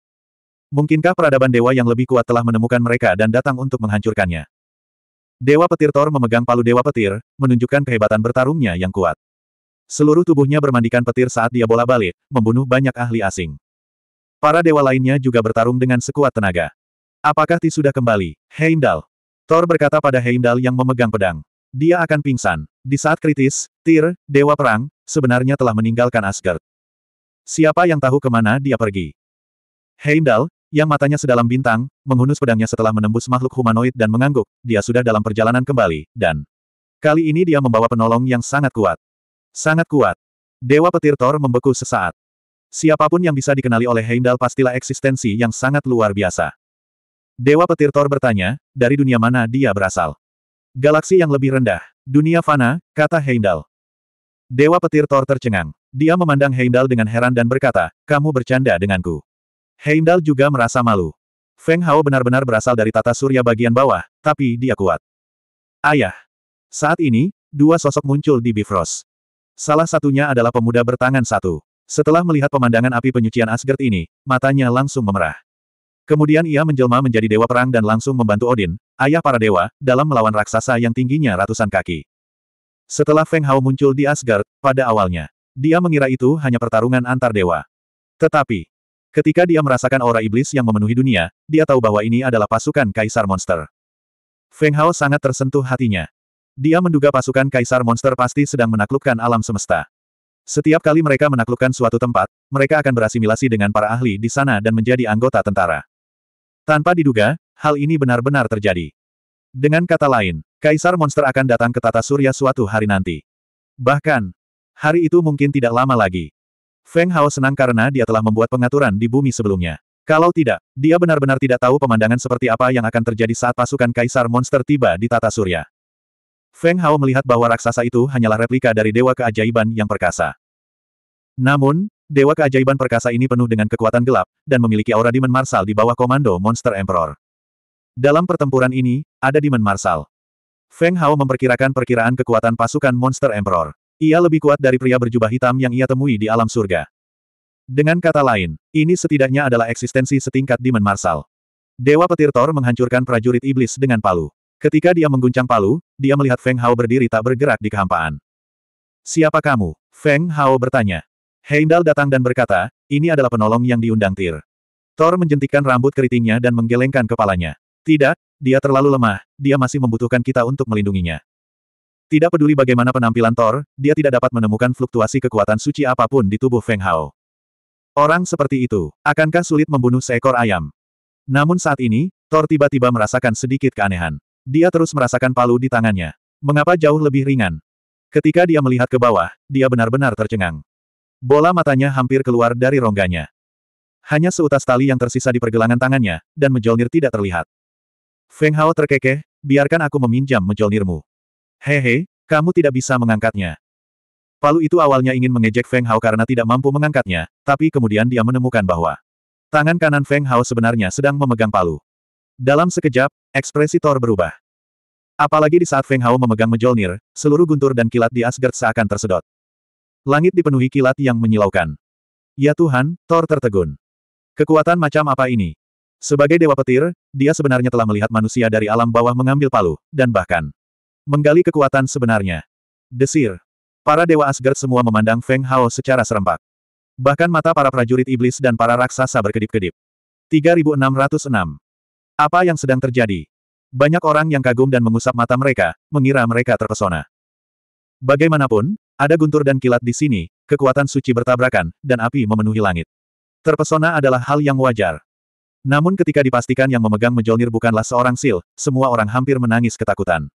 Mungkinkah peradaban dewa yang lebih kuat telah menemukan mereka dan datang untuk menghancurkannya? Dewa Petir Thor memegang palu Dewa Petir, menunjukkan kehebatan bertarungnya yang kuat. Seluruh tubuhnya bermandikan petir saat dia bola balik, membunuh banyak ahli asing. Para dewa lainnya juga bertarung dengan sekuat tenaga. Apakah Ti sudah kembali, Heimdall? Thor berkata pada Heimdall yang memegang pedang. Dia akan pingsan. Di saat kritis, Tyr, Dewa Perang, sebenarnya telah meninggalkan Asgard. Siapa yang tahu kemana dia pergi? Heimdall, yang matanya sedalam bintang, menghunus pedangnya setelah menembus makhluk humanoid dan mengangguk, dia sudah dalam perjalanan kembali, dan kali ini dia membawa penolong yang sangat kuat. Sangat kuat. Dewa Petir Thor membeku sesaat. Siapapun yang bisa dikenali oleh Heimdall pastilah eksistensi yang sangat luar biasa. Dewa Petir Thor bertanya, dari dunia mana dia berasal? Galaksi yang lebih rendah, dunia fana, kata Heimdall. Dewa Petir Thor tercengang. Dia memandang Heimdall dengan heran dan berkata, kamu bercanda denganku. Heimdall juga merasa malu. Feng Hao benar-benar berasal dari tata surya bagian bawah, tapi dia kuat. Ayah. Saat ini, dua sosok muncul di Bifrost. Salah satunya adalah pemuda bertangan satu. Setelah melihat pemandangan api penyucian Asgard ini, matanya langsung memerah. Kemudian ia menjelma menjadi dewa perang dan langsung membantu Odin, ayah para dewa, dalam melawan raksasa yang tingginya ratusan kaki. Setelah Feng Hao muncul di Asgard, pada awalnya, dia mengira itu hanya pertarungan antar dewa. Tetapi, Ketika dia merasakan aura iblis yang memenuhi dunia, dia tahu bahwa ini adalah pasukan Kaisar Monster. Feng Hao sangat tersentuh hatinya. Dia menduga pasukan Kaisar Monster pasti sedang menaklukkan alam semesta. Setiap kali mereka menaklukkan suatu tempat, mereka akan berasimilasi dengan para ahli di sana dan menjadi anggota tentara. Tanpa diduga, hal ini benar-benar terjadi. Dengan kata lain, Kaisar Monster akan datang ke Tata Surya suatu hari nanti. Bahkan, hari itu mungkin tidak lama lagi. Feng Hao senang karena dia telah membuat pengaturan di bumi sebelumnya. Kalau tidak, dia benar-benar tidak tahu pemandangan seperti apa yang akan terjadi saat pasukan Kaisar Monster tiba di Tata Surya. Feng Hao melihat bahwa raksasa itu hanyalah replika dari Dewa Keajaiban yang perkasa. Namun, Dewa Keajaiban perkasa ini penuh dengan kekuatan gelap, dan memiliki aura Demon Marsal di bawah komando Monster Emperor. Dalam pertempuran ini, ada Demon Marsal. Feng Hao memperkirakan perkiraan kekuatan pasukan Monster Emperor. Ia lebih kuat dari pria berjubah hitam yang ia temui di alam surga. Dengan kata lain, ini setidaknya adalah eksistensi setingkat Demon Marsal. Dewa Petir Thor menghancurkan prajurit iblis dengan palu. Ketika dia mengguncang palu, dia melihat Feng Hao berdiri tak bergerak di kehampaan. Siapa kamu? Feng Hao bertanya. Heimdall datang dan berkata, ini adalah penolong yang diundang Tir. Thor menjentikkan rambut keritingnya dan menggelengkan kepalanya. Tidak, dia terlalu lemah, dia masih membutuhkan kita untuk melindunginya. Tidak peduli bagaimana penampilan Thor, dia tidak dapat menemukan fluktuasi kekuatan suci apapun di tubuh Feng Hao. Orang seperti itu, akankah sulit membunuh seekor ayam? Namun saat ini, Thor tiba-tiba merasakan sedikit keanehan. Dia terus merasakan palu di tangannya. Mengapa jauh lebih ringan? Ketika dia melihat ke bawah, dia benar-benar tercengang. Bola matanya hampir keluar dari rongganya. Hanya seutas tali yang tersisa di pergelangan tangannya, dan Mjolnir tidak terlihat. Feng Hao terkekeh, biarkan aku meminjam Mjolnirmu. Hehe, kamu tidak bisa mengangkatnya. Palu itu awalnya ingin mengejek Feng Hao karena tidak mampu mengangkatnya, tapi kemudian dia menemukan bahwa tangan kanan Feng Hao sebenarnya sedang memegang palu. Dalam sekejap, ekspresi Thor berubah. Apalagi di saat Feng Hao memegang Mjolnir, seluruh guntur dan kilat di Asgard seakan tersedot. Langit dipenuhi kilat yang menyilaukan. Ya Tuhan, Thor tertegun. Kekuatan macam apa ini? Sebagai dewa petir, dia sebenarnya telah melihat manusia dari alam bawah mengambil palu, dan bahkan Menggali kekuatan sebenarnya. Desir. Para dewa Asgard semua memandang Feng Hao secara serempak. Bahkan mata para prajurit iblis dan para raksasa berkedip-kedip. 3606. Apa yang sedang terjadi? Banyak orang yang kagum dan mengusap mata mereka, mengira mereka terpesona. Bagaimanapun, ada guntur dan kilat di sini, kekuatan suci bertabrakan, dan api memenuhi langit. Terpesona adalah hal yang wajar. Namun ketika dipastikan yang memegang Mjolnir bukanlah seorang sil, semua orang hampir menangis ketakutan.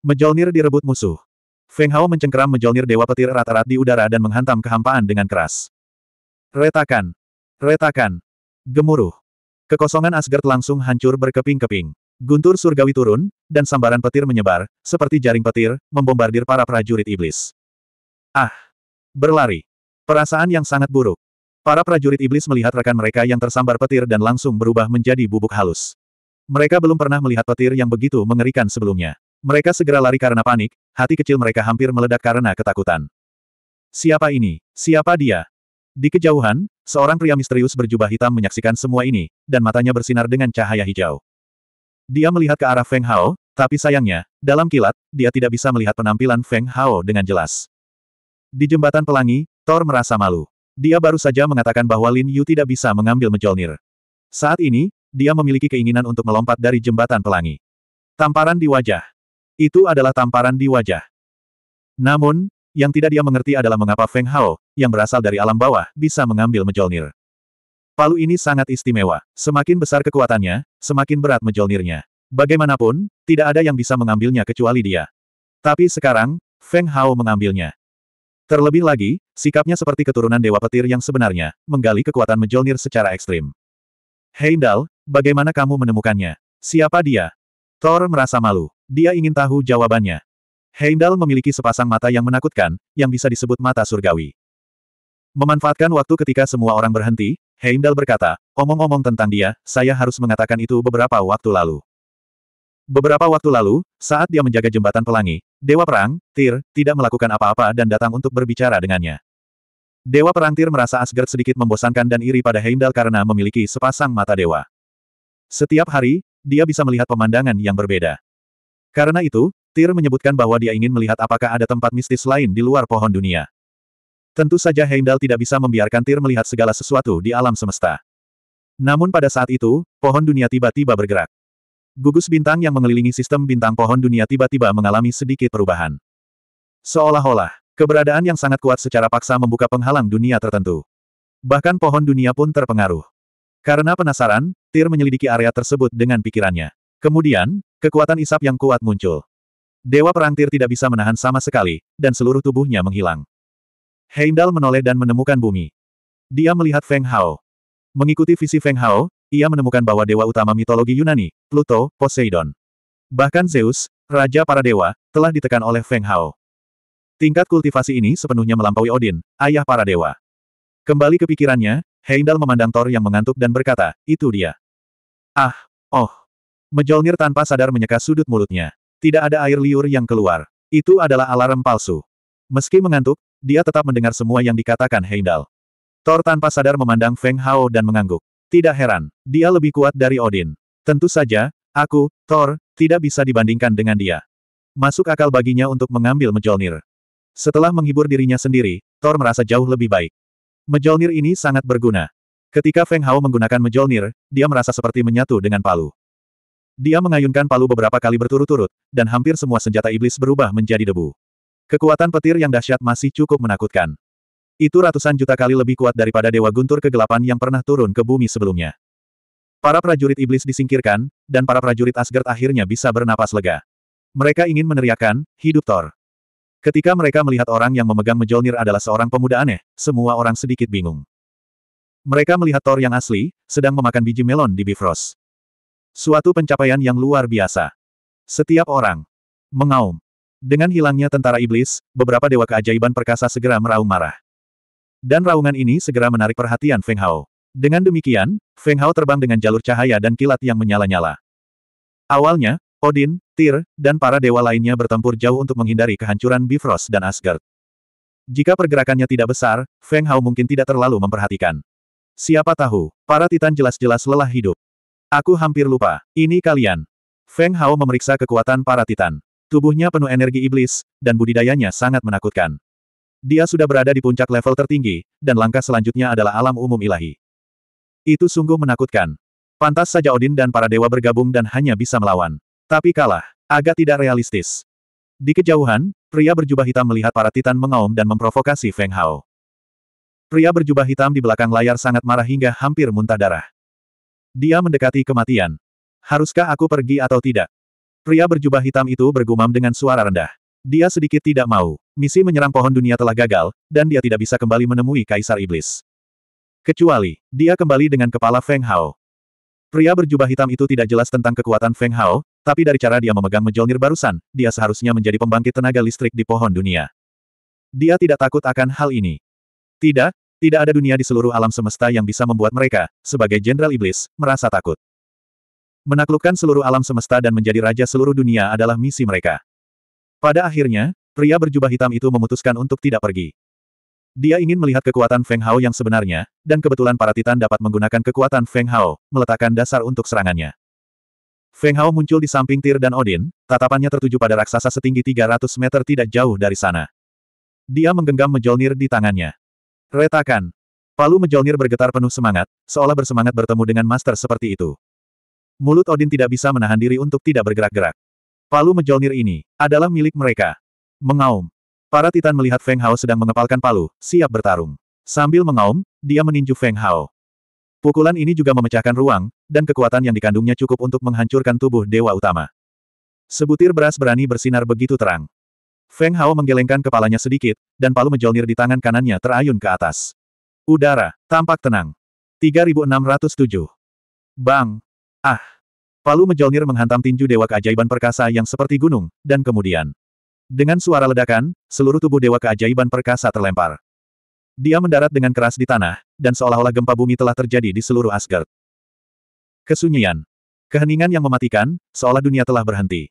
Mjolnir direbut musuh. Feng Hao mencengkeram Mjolnir Dewa Petir rata rata di udara dan menghantam kehampaan dengan keras. Retakan! Retakan! Gemuruh! Kekosongan Asgard langsung hancur berkeping-keping. Guntur surgawi turun, dan sambaran petir menyebar, seperti jaring petir, membombardir para prajurit iblis. Ah! Berlari! Perasaan yang sangat buruk. Para prajurit iblis melihat rekan mereka yang tersambar petir dan langsung berubah menjadi bubuk halus. Mereka belum pernah melihat petir yang begitu mengerikan sebelumnya. Mereka segera lari karena panik, hati kecil mereka hampir meledak karena ketakutan. Siapa ini? Siapa dia? Di kejauhan, seorang pria misterius berjubah hitam menyaksikan semua ini, dan matanya bersinar dengan cahaya hijau. Dia melihat ke arah Feng Hao, tapi sayangnya, dalam kilat, dia tidak bisa melihat penampilan Feng Hao dengan jelas. Di jembatan pelangi, Thor merasa malu. Dia baru saja mengatakan bahwa Lin Yu tidak bisa mengambil Mjolnir. Saat ini, dia memiliki keinginan untuk melompat dari jembatan pelangi. Tamparan di wajah. Itu adalah tamparan di wajah. Namun, yang tidak dia mengerti adalah mengapa Feng Hao, yang berasal dari alam bawah, bisa mengambil Mjolnir. Palu ini sangat istimewa. Semakin besar kekuatannya, semakin berat Mjolnirnya. Bagaimanapun, tidak ada yang bisa mengambilnya kecuali dia. Tapi sekarang, Feng Hao mengambilnya. Terlebih lagi, sikapnya seperti keturunan Dewa Petir yang sebenarnya, menggali kekuatan Mjolnir secara ekstrim. Heimdall, bagaimana kamu menemukannya? Siapa dia? Thor merasa malu. Dia ingin tahu jawabannya. Heimdall memiliki sepasang mata yang menakutkan, yang bisa disebut mata surgawi. Memanfaatkan waktu ketika semua orang berhenti, Heimdall berkata, omong-omong tentang dia, saya harus mengatakan itu beberapa waktu lalu. Beberapa waktu lalu, saat dia menjaga jembatan pelangi, Dewa Perang, Tyr, tidak melakukan apa-apa dan datang untuk berbicara dengannya. Dewa Perang Tyr merasa Asgard sedikit membosankan dan iri pada Heimdall karena memiliki sepasang mata dewa. Setiap hari, dia bisa melihat pemandangan yang berbeda. Karena itu, Tyr menyebutkan bahwa dia ingin melihat apakah ada tempat mistis lain di luar pohon dunia. Tentu saja Heimdall tidak bisa membiarkan Tyr melihat segala sesuatu di alam semesta. Namun pada saat itu, pohon dunia tiba-tiba bergerak. Gugus bintang yang mengelilingi sistem bintang pohon dunia tiba-tiba mengalami sedikit perubahan. Seolah-olah, keberadaan yang sangat kuat secara paksa membuka penghalang dunia tertentu. Bahkan pohon dunia pun terpengaruh. Karena penasaran, Tyr menyelidiki area tersebut dengan pikirannya. Kemudian, kekuatan isap yang kuat muncul. Dewa perang tir tidak bisa menahan sama sekali, dan seluruh tubuhnya menghilang. Heimdall menoleh dan menemukan bumi. Dia melihat Feng Hao. Mengikuti visi Feng Hao, ia menemukan bahwa dewa utama mitologi Yunani, Pluto, Poseidon. Bahkan Zeus, raja para dewa, telah ditekan oleh Feng Hao. Tingkat kultivasi ini sepenuhnya melampaui Odin, ayah para dewa. Kembali ke pikirannya, Heimdall memandang Thor yang mengantuk dan berkata, itu dia. Ah, oh. Mjolnir tanpa sadar menyeka sudut mulutnya. Tidak ada air liur yang keluar. Itu adalah alarm palsu. Meski mengantuk, dia tetap mendengar semua yang dikatakan Heindal. Thor tanpa sadar memandang Feng Hao dan mengangguk. Tidak heran, dia lebih kuat dari Odin. Tentu saja, aku, Thor, tidak bisa dibandingkan dengan dia. Masuk akal baginya untuk mengambil Mjolnir. Setelah menghibur dirinya sendiri, Thor merasa jauh lebih baik. Mjolnir ini sangat berguna. Ketika Feng Hao menggunakan Mjolnir, dia merasa seperti menyatu dengan palu. Dia mengayunkan palu beberapa kali berturut-turut, dan hampir semua senjata iblis berubah menjadi debu. Kekuatan petir yang dahsyat masih cukup menakutkan. Itu ratusan juta kali lebih kuat daripada Dewa Guntur Kegelapan yang pernah turun ke bumi sebelumnya. Para prajurit iblis disingkirkan, dan para prajurit Asgard akhirnya bisa bernapas lega. Mereka ingin meneriakkan, hidup Thor. Ketika mereka melihat orang yang memegang Mjolnir adalah seorang pemuda aneh, semua orang sedikit bingung. Mereka melihat Thor yang asli, sedang memakan biji melon di Bifrost. Suatu pencapaian yang luar biasa. Setiap orang mengaum. Dengan hilangnya tentara iblis, beberapa dewa keajaiban perkasa segera meraung marah. Dan raungan ini segera menarik perhatian Feng Hao. Dengan demikian, Feng Hao terbang dengan jalur cahaya dan kilat yang menyala-nyala. Awalnya, Odin, Tyr, dan para dewa lainnya bertempur jauh untuk menghindari kehancuran Bifrost dan Asgard. Jika pergerakannya tidak besar, Feng Hao mungkin tidak terlalu memperhatikan. Siapa tahu, para titan jelas-jelas lelah hidup. Aku hampir lupa. Ini kalian. Feng Hao memeriksa kekuatan para titan. Tubuhnya penuh energi iblis, dan budidayanya sangat menakutkan. Dia sudah berada di puncak level tertinggi, dan langkah selanjutnya adalah alam umum ilahi. Itu sungguh menakutkan. Pantas saja Odin dan para dewa bergabung dan hanya bisa melawan. Tapi kalah. Agak tidak realistis. Di kejauhan, pria berjubah hitam melihat para titan mengaum dan memprovokasi Feng Hao. Pria berjubah hitam di belakang layar sangat marah hingga hampir muntah darah. Dia mendekati kematian. Haruskah aku pergi atau tidak? Pria berjubah hitam itu bergumam dengan suara rendah. Dia sedikit tidak mau. Misi menyerang pohon dunia telah gagal, dan dia tidak bisa kembali menemui Kaisar Iblis. Kecuali, dia kembali dengan kepala Feng Hao. Pria berjubah hitam itu tidak jelas tentang kekuatan Feng Hao, tapi dari cara dia memegang Mjolnir barusan, dia seharusnya menjadi pembangkit tenaga listrik di pohon dunia. Dia tidak takut akan hal ini. Tidak, tidak ada dunia di seluruh alam semesta yang bisa membuat mereka, sebagai Jenderal Iblis, merasa takut. Menaklukkan seluruh alam semesta dan menjadi raja seluruh dunia adalah misi mereka. Pada akhirnya, pria berjubah hitam itu memutuskan untuk tidak pergi. Dia ingin melihat kekuatan Feng Hao yang sebenarnya, dan kebetulan para Titan dapat menggunakan kekuatan Feng Hao, meletakkan dasar untuk serangannya. Feng Hao muncul di samping Tyr dan Odin, tatapannya tertuju pada raksasa setinggi 300 meter tidak jauh dari sana. Dia menggenggam Mjolnir di tangannya. Retakan. Palu Mejolnir bergetar penuh semangat, seolah bersemangat bertemu dengan master seperti itu. Mulut Odin tidak bisa menahan diri untuk tidak bergerak-gerak. Palu Mejolnir ini adalah milik mereka. Mengaum. Para Titan melihat Feng Hao sedang mengepalkan palu, siap bertarung. Sambil mengaum, dia meninju Feng Hao. Pukulan ini juga memecahkan ruang, dan kekuatan yang dikandungnya cukup untuk menghancurkan tubuh dewa utama. Sebutir beras berani bersinar begitu terang. Feng Hao menggelengkan kepalanya sedikit, dan palu Mjolnir di tangan kanannya terayun ke atas. Udara, tampak tenang. 3607. Bang! Ah! Palu Mjolnir menghantam tinju Dewa Keajaiban Perkasa yang seperti gunung, dan kemudian. Dengan suara ledakan, seluruh tubuh Dewa Keajaiban Perkasa terlempar. Dia mendarat dengan keras di tanah, dan seolah-olah gempa bumi telah terjadi di seluruh Asgard. Kesunyian. Keheningan yang mematikan, seolah dunia telah berhenti.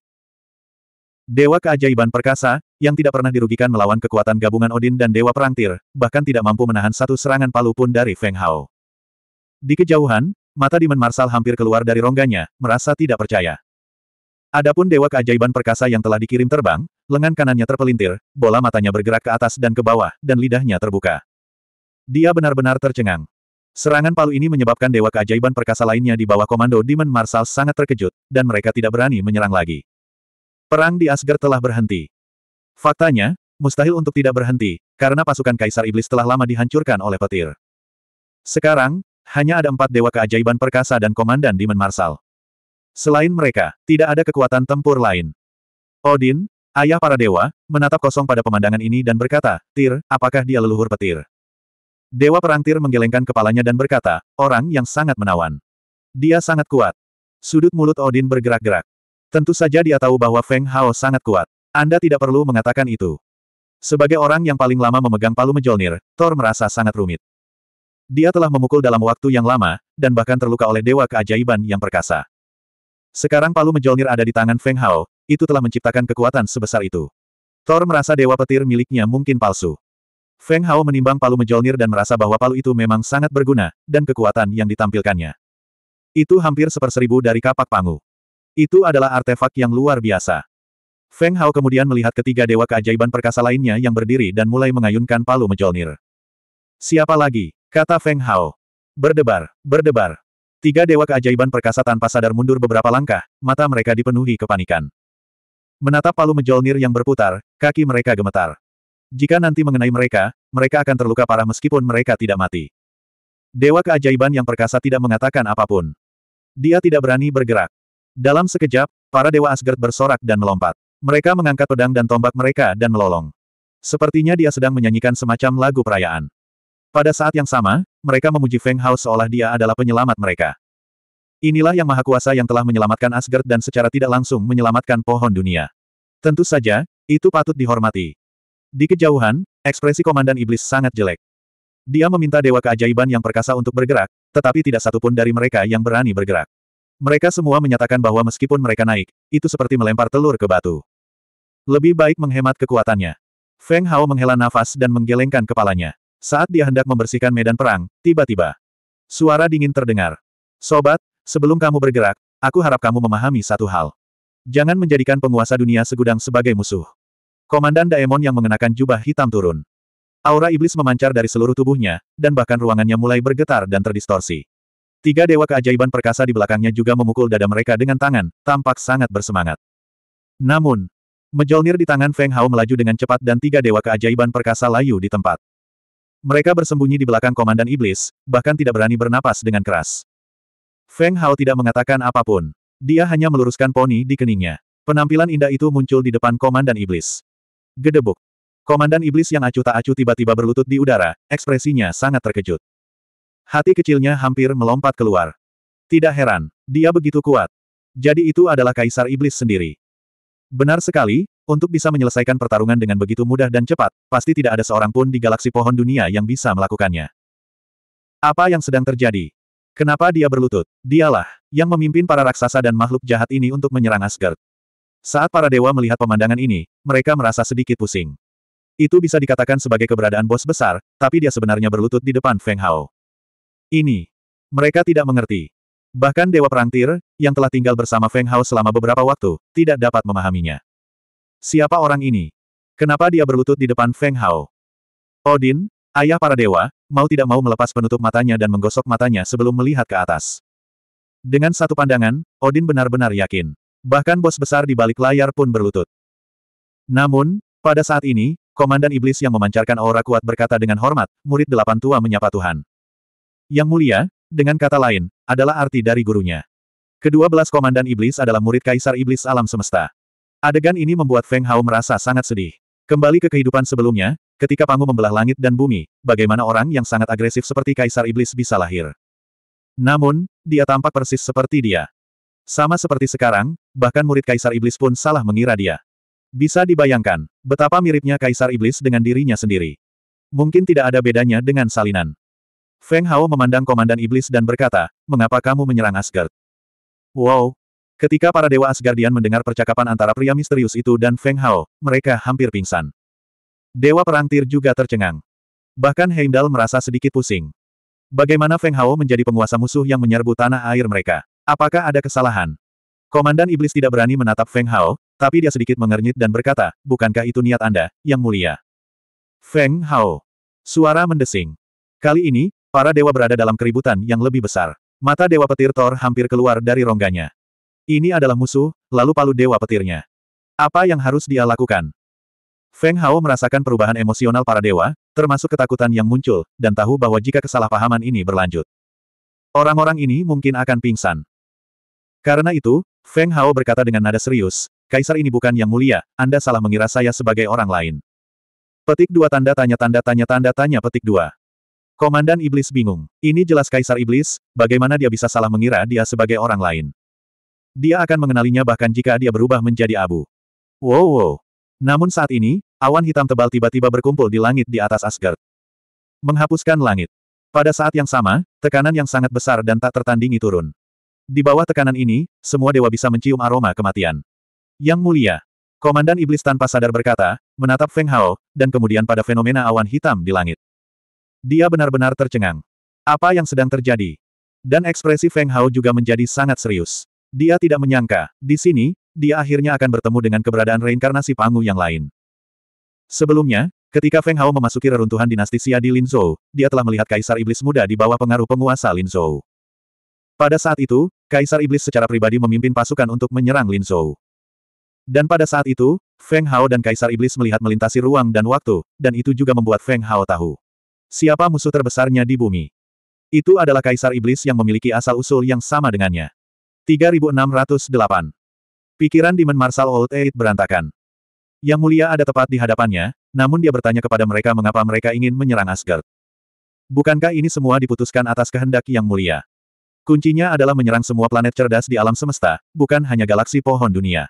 Dewa keajaiban perkasa, yang tidak pernah dirugikan melawan kekuatan gabungan Odin dan Dewa Perang Tir, bahkan tidak mampu menahan satu serangan palu pun dari Feng Hao. Di kejauhan, mata Demon Marsal hampir keluar dari rongganya, merasa tidak percaya. Adapun Dewa Keajaiban Perkasa yang telah dikirim terbang, lengan kanannya terpelintir, bola matanya bergerak ke atas dan ke bawah, dan lidahnya terbuka. Dia benar-benar tercengang. Serangan palu ini menyebabkan Dewa Keajaiban Perkasa lainnya di bawah komando Demon Marsal sangat terkejut, dan mereka tidak berani menyerang lagi. Perang di Asgard telah berhenti. Faktanya, mustahil untuk tidak berhenti, karena pasukan Kaisar Iblis telah lama dihancurkan oleh petir. Sekarang, hanya ada empat dewa keajaiban perkasa dan komandan di Marsal. Selain mereka, tidak ada kekuatan tempur lain. Odin, ayah para dewa, menatap kosong pada pemandangan ini dan berkata, Tir, apakah dia leluhur petir? Dewa Perang Tir menggelengkan kepalanya dan berkata, orang yang sangat menawan. Dia sangat kuat. Sudut mulut Odin bergerak-gerak. Tentu saja dia tahu bahwa Feng Hao sangat kuat. Anda tidak perlu mengatakan itu. Sebagai orang yang paling lama memegang palu Mjolnir, Thor merasa sangat rumit. Dia telah memukul dalam waktu yang lama, dan bahkan terluka oleh dewa keajaiban yang perkasa. Sekarang palu Mjolnir ada di tangan Feng Hao, itu telah menciptakan kekuatan sebesar itu. Thor merasa dewa petir miliknya mungkin palsu. Feng Hao menimbang palu Mjolnir dan merasa bahwa palu itu memang sangat berguna, dan kekuatan yang ditampilkannya. Itu hampir seperseribu dari kapak pangu. Itu adalah artefak yang luar biasa. Feng Hao kemudian melihat ketiga dewa keajaiban perkasa lainnya yang berdiri dan mulai mengayunkan palu Mjolnir. Siapa lagi? Kata Feng Hao. Berdebar, berdebar. Tiga dewa keajaiban perkasa tanpa sadar mundur beberapa langkah, mata mereka dipenuhi kepanikan. Menatap palu Mjolnir yang berputar, kaki mereka gemetar. Jika nanti mengenai mereka, mereka akan terluka parah meskipun mereka tidak mati. Dewa keajaiban yang perkasa tidak mengatakan apapun. Dia tidak berani bergerak. Dalam sekejap, para dewa Asgard bersorak dan melompat. Mereka mengangkat pedang dan tombak mereka dan melolong. Sepertinya dia sedang menyanyikan semacam lagu perayaan. Pada saat yang sama, mereka memuji Feng Hao seolah dia adalah penyelamat mereka. Inilah yang maha kuasa yang telah menyelamatkan Asgard dan secara tidak langsung menyelamatkan pohon dunia. Tentu saja, itu patut dihormati. Di kejauhan, ekspresi Komandan Iblis sangat jelek. Dia meminta Dewa Keajaiban yang perkasa untuk bergerak, tetapi tidak satupun dari mereka yang berani bergerak. Mereka semua menyatakan bahwa meskipun mereka naik, itu seperti melempar telur ke batu. Lebih baik menghemat kekuatannya. Feng Hao menghela nafas dan menggelengkan kepalanya. Saat dia hendak membersihkan medan perang, tiba-tiba. Suara dingin terdengar. Sobat, sebelum kamu bergerak, aku harap kamu memahami satu hal. Jangan menjadikan penguasa dunia segudang sebagai musuh. Komandan Daemon yang mengenakan jubah hitam turun. Aura iblis memancar dari seluruh tubuhnya, dan bahkan ruangannya mulai bergetar dan terdistorsi. Tiga dewa keajaiban perkasa di belakangnya juga memukul dada mereka dengan tangan, tampak sangat bersemangat. Namun, Mejolnir di tangan Feng Hao melaju dengan cepat dan tiga dewa keajaiban perkasa layu di tempat. Mereka bersembunyi di belakang komandan iblis, bahkan tidak berani bernapas dengan keras. Feng Hao tidak mengatakan apapun. Dia hanya meluruskan poni di keningnya. Penampilan indah itu muncul di depan komandan iblis. Gedebuk. Komandan iblis yang acuh tak acuh tiba-tiba berlutut di udara, ekspresinya sangat terkejut. Hati kecilnya hampir melompat keluar. Tidak heran, dia begitu kuat. Jadi itu adalah kaisar iblis sendiri. Benar sekali, untuk bisa menyelesaikan pertarungan dengan begitu mudah dan cepat, pasti tidak ada seorang pun di galaksi pohon dunia yang bisa melakukannya. Apa yang sedang terjadi? Kenapa dia berlutut? Dialah yang memimpin para raksasa dan makhluk jahat ini untuk menyerang Asgard. Saat para dewa melihat pemandangan ini, mereka merasa sedikit pusing. Itu bisa dikatakan sebagai keberadaan bos besar, tapi dia sebenarnya berlutut di depan Feng Hao. Ini. Mereka tidak mengerti. Bahkan Dewa Perang Tir, yang telah tinggal bersama Feng Hao selama beberapa waktu, tidak dapat memahaminya. Siapa orang ini? Kenapa dia berlutut di depan Feng Hao? Odin, ayah para dewa, mau tidak mau melepas penutup matanya dan menggosok matanya sebelum melihat ke atas. Dengan satu pandangan, Odin benar-benar yakin. Bahkan bos besar di balik layar pun berlutut. Namun, pada saat ini, komandan iblis yang memancarkan aura kuat berkata dengan hormat, murid delapan tua menyapa Tuhan. Yang mulia, dengan kata lain, adalah arti dari gurunya. Kedua belas komandan iblis adalah murid kaisar iblis alam semesta. Adegan ini membuat Feng Hao merasa sangat sedih. Kembali ke kehidupan sebelumnya, ketika Pangu membelah langit dan bumi, bagaimana orang yang sangat agresif seperti kaisar iblis bisa lahir. Namun, dia tampak persis seperti dia. Sama seperti sekarang, bahkan murid kaisar iblis pun salah mengira dia. Bisa dibayangkan, betapa miripnya kaisar iblis dengan dirinya sendiri. Mungkin tidak ada bedanya dengan salinan. Feng Hao memandang Komandan Iblis dan berkata, mengapa kamu menyerang Asgard? Wow! Ketika para Dewa Asgardian mendengar percakapan antara pria misterius itu dan Feng Hao, mereka hampir pingsan. Dewa Perang Tir juga tercengang. Bahkan Heimdall merasa sedikit pusing. Bagaimana Feng Hao menjadi penguasa musuh yang menyerbu tanah air mereka? Apakah ada kesalahan? Komandan Iblis tidak berani menatap Feng Hao, tapi dia sedikit mengernyit dan berkata, bukankah itu niat Anda, yang mulia? Feng Hao. Suara mendesing. Kali ini, Para dewa berada dalam keributan yang lebih besar. Mata dewa petir Thor hampir keluar dari rongganya. Ini adalah musuh, lalu palu dewa petirnya. Apa yang harus dia lakukan? Feng Hao merasakan perubahan emosional para dewa, termasuk ketakutan yang muncul, dan tahu bahwa jika kesalahpahaman ini berlanjut, orang-orang ini mungkin akan pingsan. Karena itu, Feng Hao berkata dengan nada serius, Kaisar ini bukan yang mulia, Anda salah mengira saya sebagai orang lain. Petik dua tanda tanya tanda tanya tanda tanya petik dua. Komandan Iblis bingung. Ini jelas Kaisar Iblis, bagaimana dia bisa salah mengira dia sebagai orang lain. Dia akan mengenalinya bahkan jika dia berubah menjadi abu. Wow wow. Namun saat ini, awan hitam tebal tiba-tiba berkumpul di langit di atas Asgard. Menghapuskan langit. Pada saat yang sama, tekanan yang sangat besar dan tak tertandingi turun. Di bawah tekanan ini, semua dewa bisa mencium aroma kematian. Yang mulia, Komandan Iblis tanpa sadar berkata, menatap Feng Hao, dan kemudian pada fenomena awan hitam di langit. Dia benar-benar tercengang. Apa yang sedang terjadi? Dan ekspresi Feng Hao juga menjadi sangat serius. Dia tidak menyangka, di sini, dia akhirnya akan bertemu dengan keberadaan reinkarnasi Pangu yang lain. Sebelumnya, ketika Feng Hao memasuki reruntuhan dinasti Xia di Linzhou, dia telah melihat Kaisar Iblis Muda di bawah pengaruh penguasa Linzhou. Pada saat itu, Kaisar Iblis secara pribadi memimpin pasukan untuk menyerang Linzhou. Dan pada saat itu, Feng Hao dan Kaisar Iblis melihat melintasi ruang dan waktu, dan itu juga membuat Feng Hao tahu. Siapa musuh terbesarnya di bumi? Itu adalah Kaisar Iblis yang memiliki asal-usul yang sama dengannya. 3608. Pikiran Demon Marshal Old Eight berantakan. Yang mulia ada tepat di hadapannya, namun dia bertanya kepada mereka mengapa mereka ingin menyerang Asgard. Bukankah ini semua diputuskan atas kehendak yang mulia? Kuncinya adalah menyerang semua planet cerdas di alam semesta, bukan hanya galaksi pohon dunia.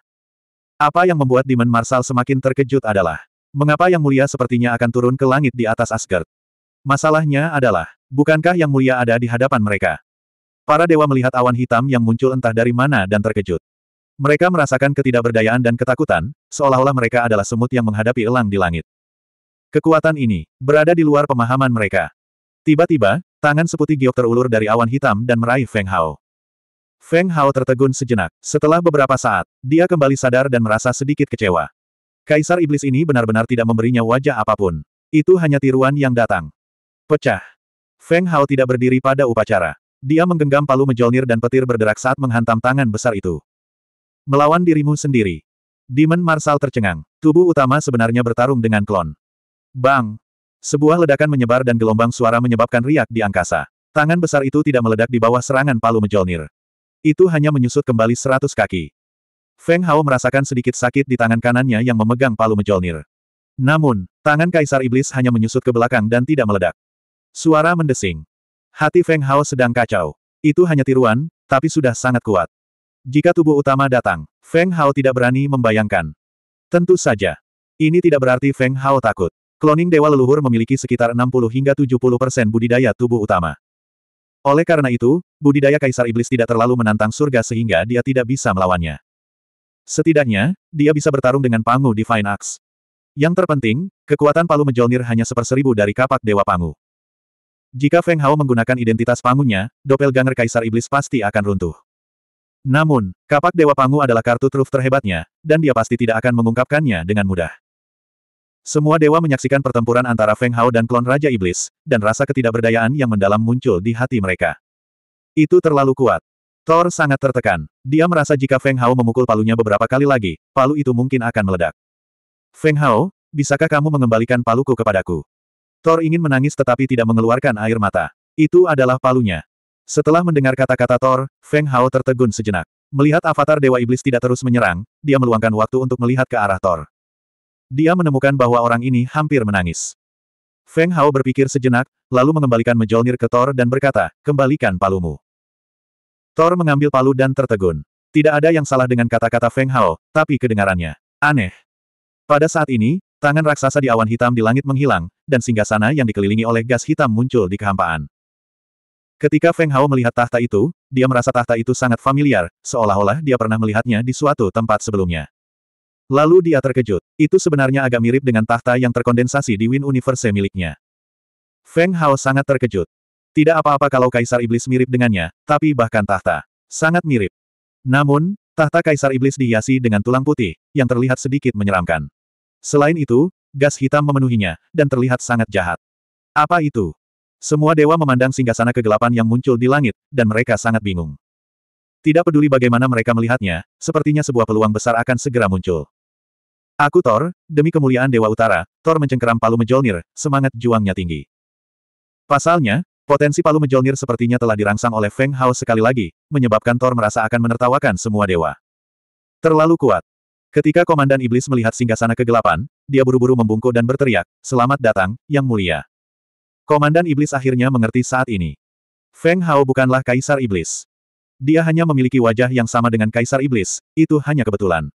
Apa yang membuat Demon Marshal semakin terkejut adalah, mengapa yang mulia sepertinya akan turun ke langit di atas Asgard. Masalahnya adalah, bukankah yang mulia ada di hadapan mereka? Para dewa melihat awan hitam yang muncul entah dari mana dan terkejut. Mereka merasakan ketidakberdayaan dan ketakutan, seolah-olah mereka adalah semut yang menghadapi elang di langit. Kekuatan ini, berada di luar pemahaman mereka. Tiba-tiba, tangan seputih giok terulur dari awan hitam dan meraih Feng Hao. Feng Hao tertegun sejenak. Setelah beberapa saat, dia kembali sadar dan merasa sedikit kecewa. Kaisar Iblis ini benar-benar tidak memberinya wajah apapun. Itu hanya tiruan yang datang. Pecah. Feng Hao tidak berdiri pada upacara. Dia menggenggam palu mejolnir dan petir berderak saat menghantam tangan besar itu. Melawan dirimu sendiri. Demon Marshal tercengang. Tubuh utama sebenarnya bertarung dengan klon. Bang! Sebuah ledakan menyebar dan gelombang suara menyebabkan riak di angkasa. Tangan besar itu tidak meledak di bawah serangan palu mejolnir. Itu hanya menyusut kembali seratus kaki. Feng Hao merasakan sedikit sakit di tangan kanannya yang memegang palu mejolnir. Namun, tangan Kaisar Iblis hanya menyusut ke belakang dan tidak meledak. Suara mendesing. Hati Feng Hao sedang kacau. Itu hanya tiruan, tapi sudah sangat kuat. Jika tubuh utama datang, Feng Hao tidak berani membayangkan. Tentu saja. Ini tidak berarti Feng Hao takut. Kloning Dewa Leluhur memiliki sekitar 60 hingga 70 persen budidaya tubuh utama. Oleh karena itu, budidaya Kaisar Iblis tidak terlalu menantang surga sehingga dia tidak bisa melawannya. Setidaknya, dia bisa bertarung dengan Pangu Divine Axe. Yang terpenting, kekuatan palu menjolir hanya seperseribu dari kapak Dewa Pangu. Jika Feng Hao menggunakan identitas pangunya, doppelganger Kaisar Iblis pasti akan runtuh. Namun, kapak Dewa Pangu adalah kartu truf terhebatnya, dan dia pasti tidak akan mengungkapkannya dengan mudah. Semua dewa menyaksikan pertempuran antara Feng Hao dan klon Raja Iblis, dan rasa ketidakberdayaan yang mendalam muncul di hati mereka. Itu terlalu kuat. Thor sangat tertekan. Dia merasa jika Feng Hao memukul palunya beberapa kali lagi, palu itu mungkin akan meledak. Feng Hao, bisakah kamu mengembalikan paluku kepadaku? Thor ingin menangis tetapi tidak mengeluarkan air mata. Itu adalah palunya. Setelah mendengar kata-kata Thor, Feng Hao tertegun sejenak. Melihat avatar Dewa Iblis tidak terus menyerang, dia meluangkan waktu untuk melihat ke arah Thor. Dia menemukan bahwa orang ini hampir menangis. Feng Hao berpikir sejenak, lalu mengembalikan Mjolnir ke Thor dan berkata, kembalikan palumu. Thor mengambil palu dan tertegun. Tidak ada yang salah dengan kata-kata Feng Hao, tapi kedengarannya aneh. Pada saat ini, Tangan raksasa di awan hitam di langit menghilang, dan singgasana yang dikelilingi oleh gas hitam muncul di kehampaan. Ketika Feng Hao melihat tahta itu, dia merasa tahta itu sangat familiar, seolah-olah dia pernah melihatnya di suatu tempat sebelumnya. Lalu dia terkejut. Itu sebenarnya agak mirip dengan tahta yang terkondensasi di Win Universe miliknya. Feng Hao sangat terkejut. Tidak apa-apa kalau Kaisar Iblis mirip dengannya, tapi bahkan tahta. Sangat mirip. Namun, tahta Kaisar Iblis dihiasi dengan tulang putih, yang terlihat sedikit menyeramkan. Selain itu, gas hitam memenuhinya, dan terlihat sangat jahat. Apa itu? Semua dewa memandang singgasana kegelapan yang muncul di langit, dan mereka sangat bingung. Tidak peduli bagaimana mereka melihatnya, sepertinya sebuah peluang besar akan segera muncul. Aku Thor, demi kemuliaan Dewa Utara, Thor mencengkeram palu Mejolnir, semangat juangnya tinggi. Pasalnya, Potensi palu Mejolnir sepertinya telah dirangsang oleh Feng Hao sekali lagi, menyebabkan Thor merasa akan menertawakan semua dewa. Terlalu kuat. Ketika Komandan Iblis melihat singgasana kegelapan, dia buru-buru membungkuk dan berteriak, Selamat datang, Yang Mulia. Komandan Iblis akhirnya mengerti saat ini. Feng Hao bukanlah Kaisar Iblis. Dia hanya memiliki wajah yang sama dengan Kaisar Iblis, itu hanya kebetulan.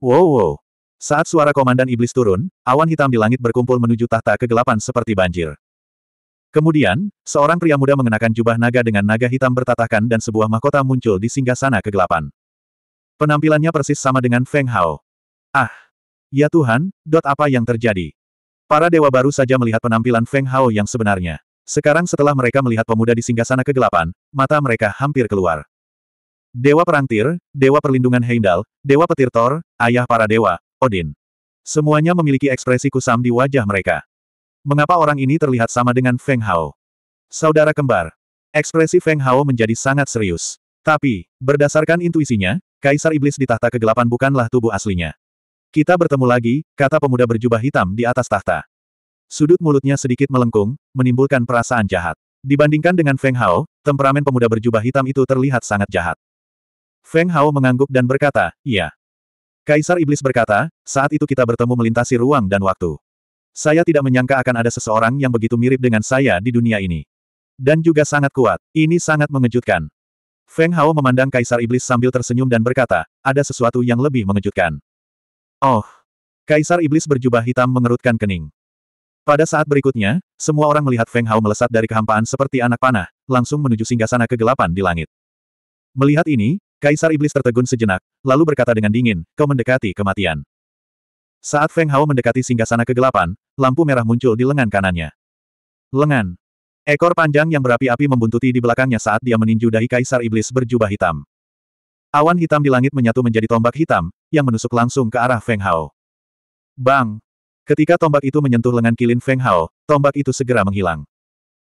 Wow wow. Saat suara Komandan Iblis turun, awan hitam di langit berkumpul menuju tahta kegelapan seperti banjir. Kemudian, seorang pria muda mengenakan jubah naga dengan naga hitam bertatahkan dan sebuah mahkota muncul di singgasana kegelapan. Penampilannya persis sama dengan Feng Hao. Ah! Ya Tuhan, dot apa yang terjadi? Para dewa baru saja melihat penampilan Feng Hao yang sebenarnya. Sekarang setelah mereka melihat pemuda di singgah sana kegelapan, mata mereka hampir keluar. Dewa Perangtir, Dewa Perlindungan Heimdall, Dewa Petir Thor, Ayah para Dewa, Odin. Semuanya memiliki ekspresi kusam di wajah mereka. Mengapa orang ini terlihat sama dengan Feng Hao? Saudara kembar. Ekspresi Feng Hao menjadi sangat serius. Tapi, berdasarkan intuisinya, Kaisar Iblis di tahta kegelapan bukanlah tubuh aslinya. Kita bertemu lagi, kata pemuda berjubah hitam di atas tahta. Sudut mulutnya sedikit melengkung, menimbulkan perasaan jahat. Dibandingkan dengan Feng Hao, temperamen pemuda berjubah hitam itu terlihat sangat jahat. Feng Hao mengangguk dan berkata, iya. Kaisar Iblis berkata, saat itu kita bertemu melintasi ruang dan waktu. Saya tidak menyangka akan ada seseorang yang begitu mirip dengan saya di dunia ini. Dan juga sangat kuat, ini sangat mengejutkan. Feng Hao memandang Kaisar Iblis sambil tersenyum dan berkata, ada sesuatu yang lebih mengejutkan. Oh! Kaisar Iblis berjubah hitam mengerutkan kening. Pada saat berikutnya, semua orang melihat Feng Hao melesat dari kehampaan seperti anak panah, langsung menuju singgasana kegelapan di langit. Melihat ini, Kaisar Iblis tertegun sejenak, lalu berkata dengan dingin, kau mendekati kematian. Saat Feng Hao mendekati singgasana kegelapan, lampu merah muncul di lengan kanannya. Lengan. Ekor panjang yang berapi-api membuntuti di belakangnya saat dia meninju dahi kaisar iblis berjubah hitam. Awan hitam di langit menyatu menjadi tombak hitam, yang menusuk langsung ke arah Feng Hao. Bang! Ketika tombak itu menyentuh lengan kilin Feng Hao, tombak itu segera menghilang.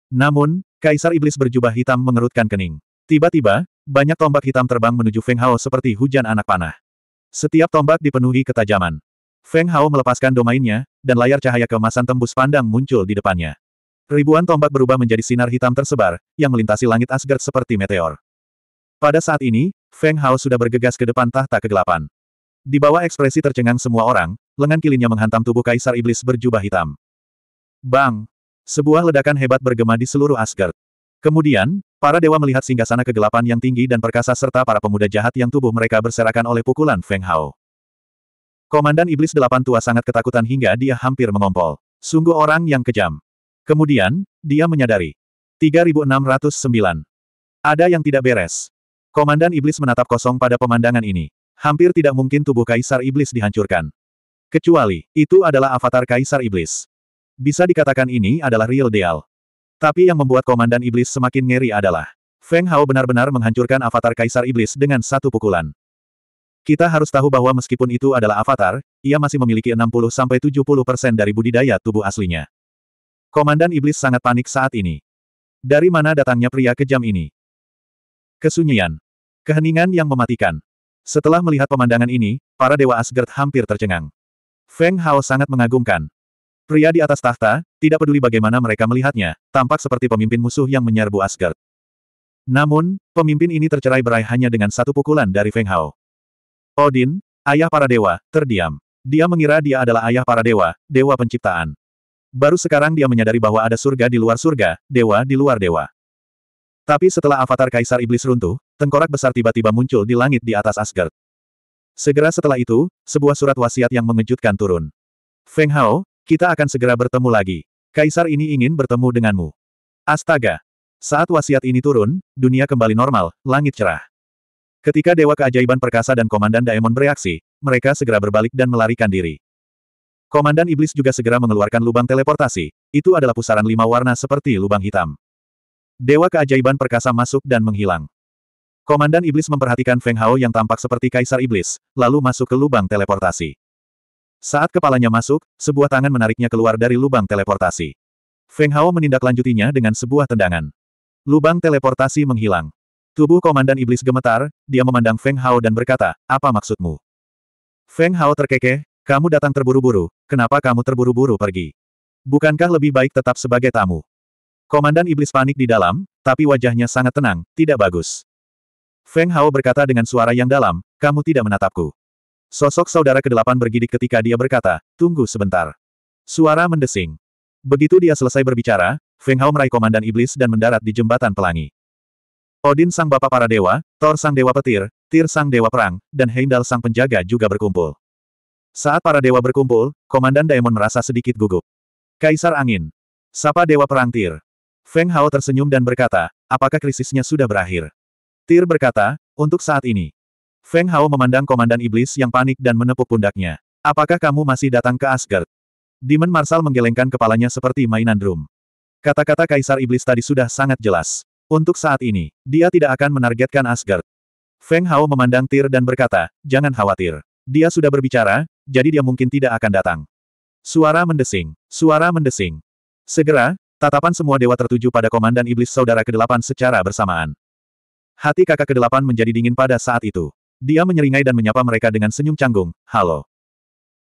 Namun, kaisar iblis berjubah hitam mengerutkan kening. Tiba-tiba, banyak tombak hitam terbang menuju Feng Hao seperti hujan anak panah. Setiap tombak dipenuhi ketajaman. Feng Hao melepaskan domainnya, dan layar cahaya keemasan tembus pandang muncul di depannya. Ribuan tombak berubah menjadi sinar hitam tersebar, yang melintasi langit Asgard seperti meteor. Pada saat ini, Feng Hao sudah bergegas ke depan tahta kegelapan. Di bawah ekspresi tercengang semua orang, lengan kilinya menghantam tubuh Kaisar Iblis berjubah hitam. Bang! Sebuah ledakan hebat bergema di seluruh Asgard. Kemudian, para dewa melihat singgasana kegelapan yang tinggi dan perkasa serta para pemuda jahat yang tubuh mereka berserakan oleh pukulan Feng Hao. Komandan Iblis Delapan Tua sangat ketakutan hingga dia hampir mengompol. Sungguh orang yang kejam. Kemudian, dia menyadari. 3609. Ada yang tidak beres. Komandan Iblis menatap kosong pada pemandangan ini. Hampir tidak mungkin tubuh Kaisar Iblis dihancurkan. Kecuali, itu adalah avatar Kaisar Iblis. Bisa dikatakan ini adalah real deal. Tapi yang membuat Komandan Iblis semakin ngeri adalah, Feng Hao benar-benar menghancurkan avatar Kaisar Iblis dengan satu pukulan. Kita harus tahu bahwa meskipun itu adalah avatar, ia masih memiliki 60-70% dari budidaya tubuh aslinya. Komandan Iblis sangat panik saat ini. Dari mana datangnya pria kejam ini? Kesunyian. Keheningan yang mematikan. Setelah melihat pemandangan ini, para Dewa Asgard hampir tercengang. Feng Hao sangat mengagumkan. Pria di atas tahta, tidak peduli bagaimana mereka melihatnya, tampak seperti pemimpin musuh yang menyerbu Asgard. Namun, pemimpin ini tercerai berai hanya dengan satu pukulan dari Feng Hao. Odin, ayah para dewa, terdiam. Dia mengira dia adalah ayah para dewa, dewa penciptaan. Baru sekarang dia menyadari bahwa ada surga di luar surga, dewa di luar dewa. Tapi setelah avatar Kaisar Iblis runtuh, tengkorak besar tiba-tiba muncul di langit di atas Asgard. Segera setelah itu, sebuah surat wasiat yang mengejutkan turun. Feng Hao, kita akan segera bertemu lagi. Kaisar ini ingin bertemu denganmu. Astaga! Saat wasiat ini turun, dunia kembali normal, langit cerah. Ketika Dewa Keajaiban Perkasa dan Komandan Daemon bereaksi, mereka segera berbalik dan melarikan diri. Komandan Iblis juga segera mengeluarkan lubang teleportasi, itu adalah pusaran lima warna seperti lubang hitam. Dewa keajaiban perkasa masuk dan menghilang. Komandan Iblis memperhatikan Feng Hao yang tampak seperti Kaisar Iblis, lalu masuk ke lubang teleportasi. Saat kepalanya masuk, sebuah tangan menariknya keluar dari lubang teleportasi. Feng Hao menindaklanjutinya dengan sebuah tendangan. Lubang teleportasi menghilang. Tubuh Komandan Iblis gemetar, dia memandang Feng Hao dan berkata, apa maksudmu? Feng Hao terkekeh, kamu datang terburu-buru, kenapa kamu terburu-buru pergi? Bukankah lebih baik tetap sebagai tamu? Komandan Iblis panik di dalam, tapi wajahnya sangat tenang, tidak bagus. Feng Hao berkata dengan suara yang dalam, kamu tidak menatapku. Sosok saudara kedelapan bergidik ketika dia berkata, tunggu sebentar. Suara mendesing. Begitu dia selesai berbicara, Feng Hao meraih Komandan Iblis dan mendarat di Jembatan Pelangi. Odin sang bapak para dewa, Thor sang dewa petir, Tyr sang dewa perang, dan Heimdall sang penjaga juga berkumpul. Saat para dewa berkumpul, Komandan Daemon merasa sedikit gugup. Kaisar Angin. Sapa Dewa Perang Tir. Feng Hao tersenyum dan berkata, apakah krisisnya sudah berakhir? Tir berkata, untuk saat ini. Feng Hao memandang Komandan Iblis yang panik dan menepuk pundaknya. Apakah kamu masih datang ke Asgard? Demon Marsal menggelengkan kepalanya seperti mainan drum. Kata-kata Kaisar Iblis tadi sudah sangat jelas. Untuk saat ini, dia tidak akan menargetkan Asgard. Feng Hao memandang Tir dan berkata, jangan khawatir. Dia sudah berbicara, jadi dia mungkin tidak akan datang. Suara mendesing. Suara mendesing. Segera, tatapan semua dewa tertuju pada komandan iblis saudara ke-8 secara bersamaan. Hati kakak ke-8 menjadi dingin pada saat itu. Dia menyeringai dan menyapa mereka dengan senyum canggung, halo.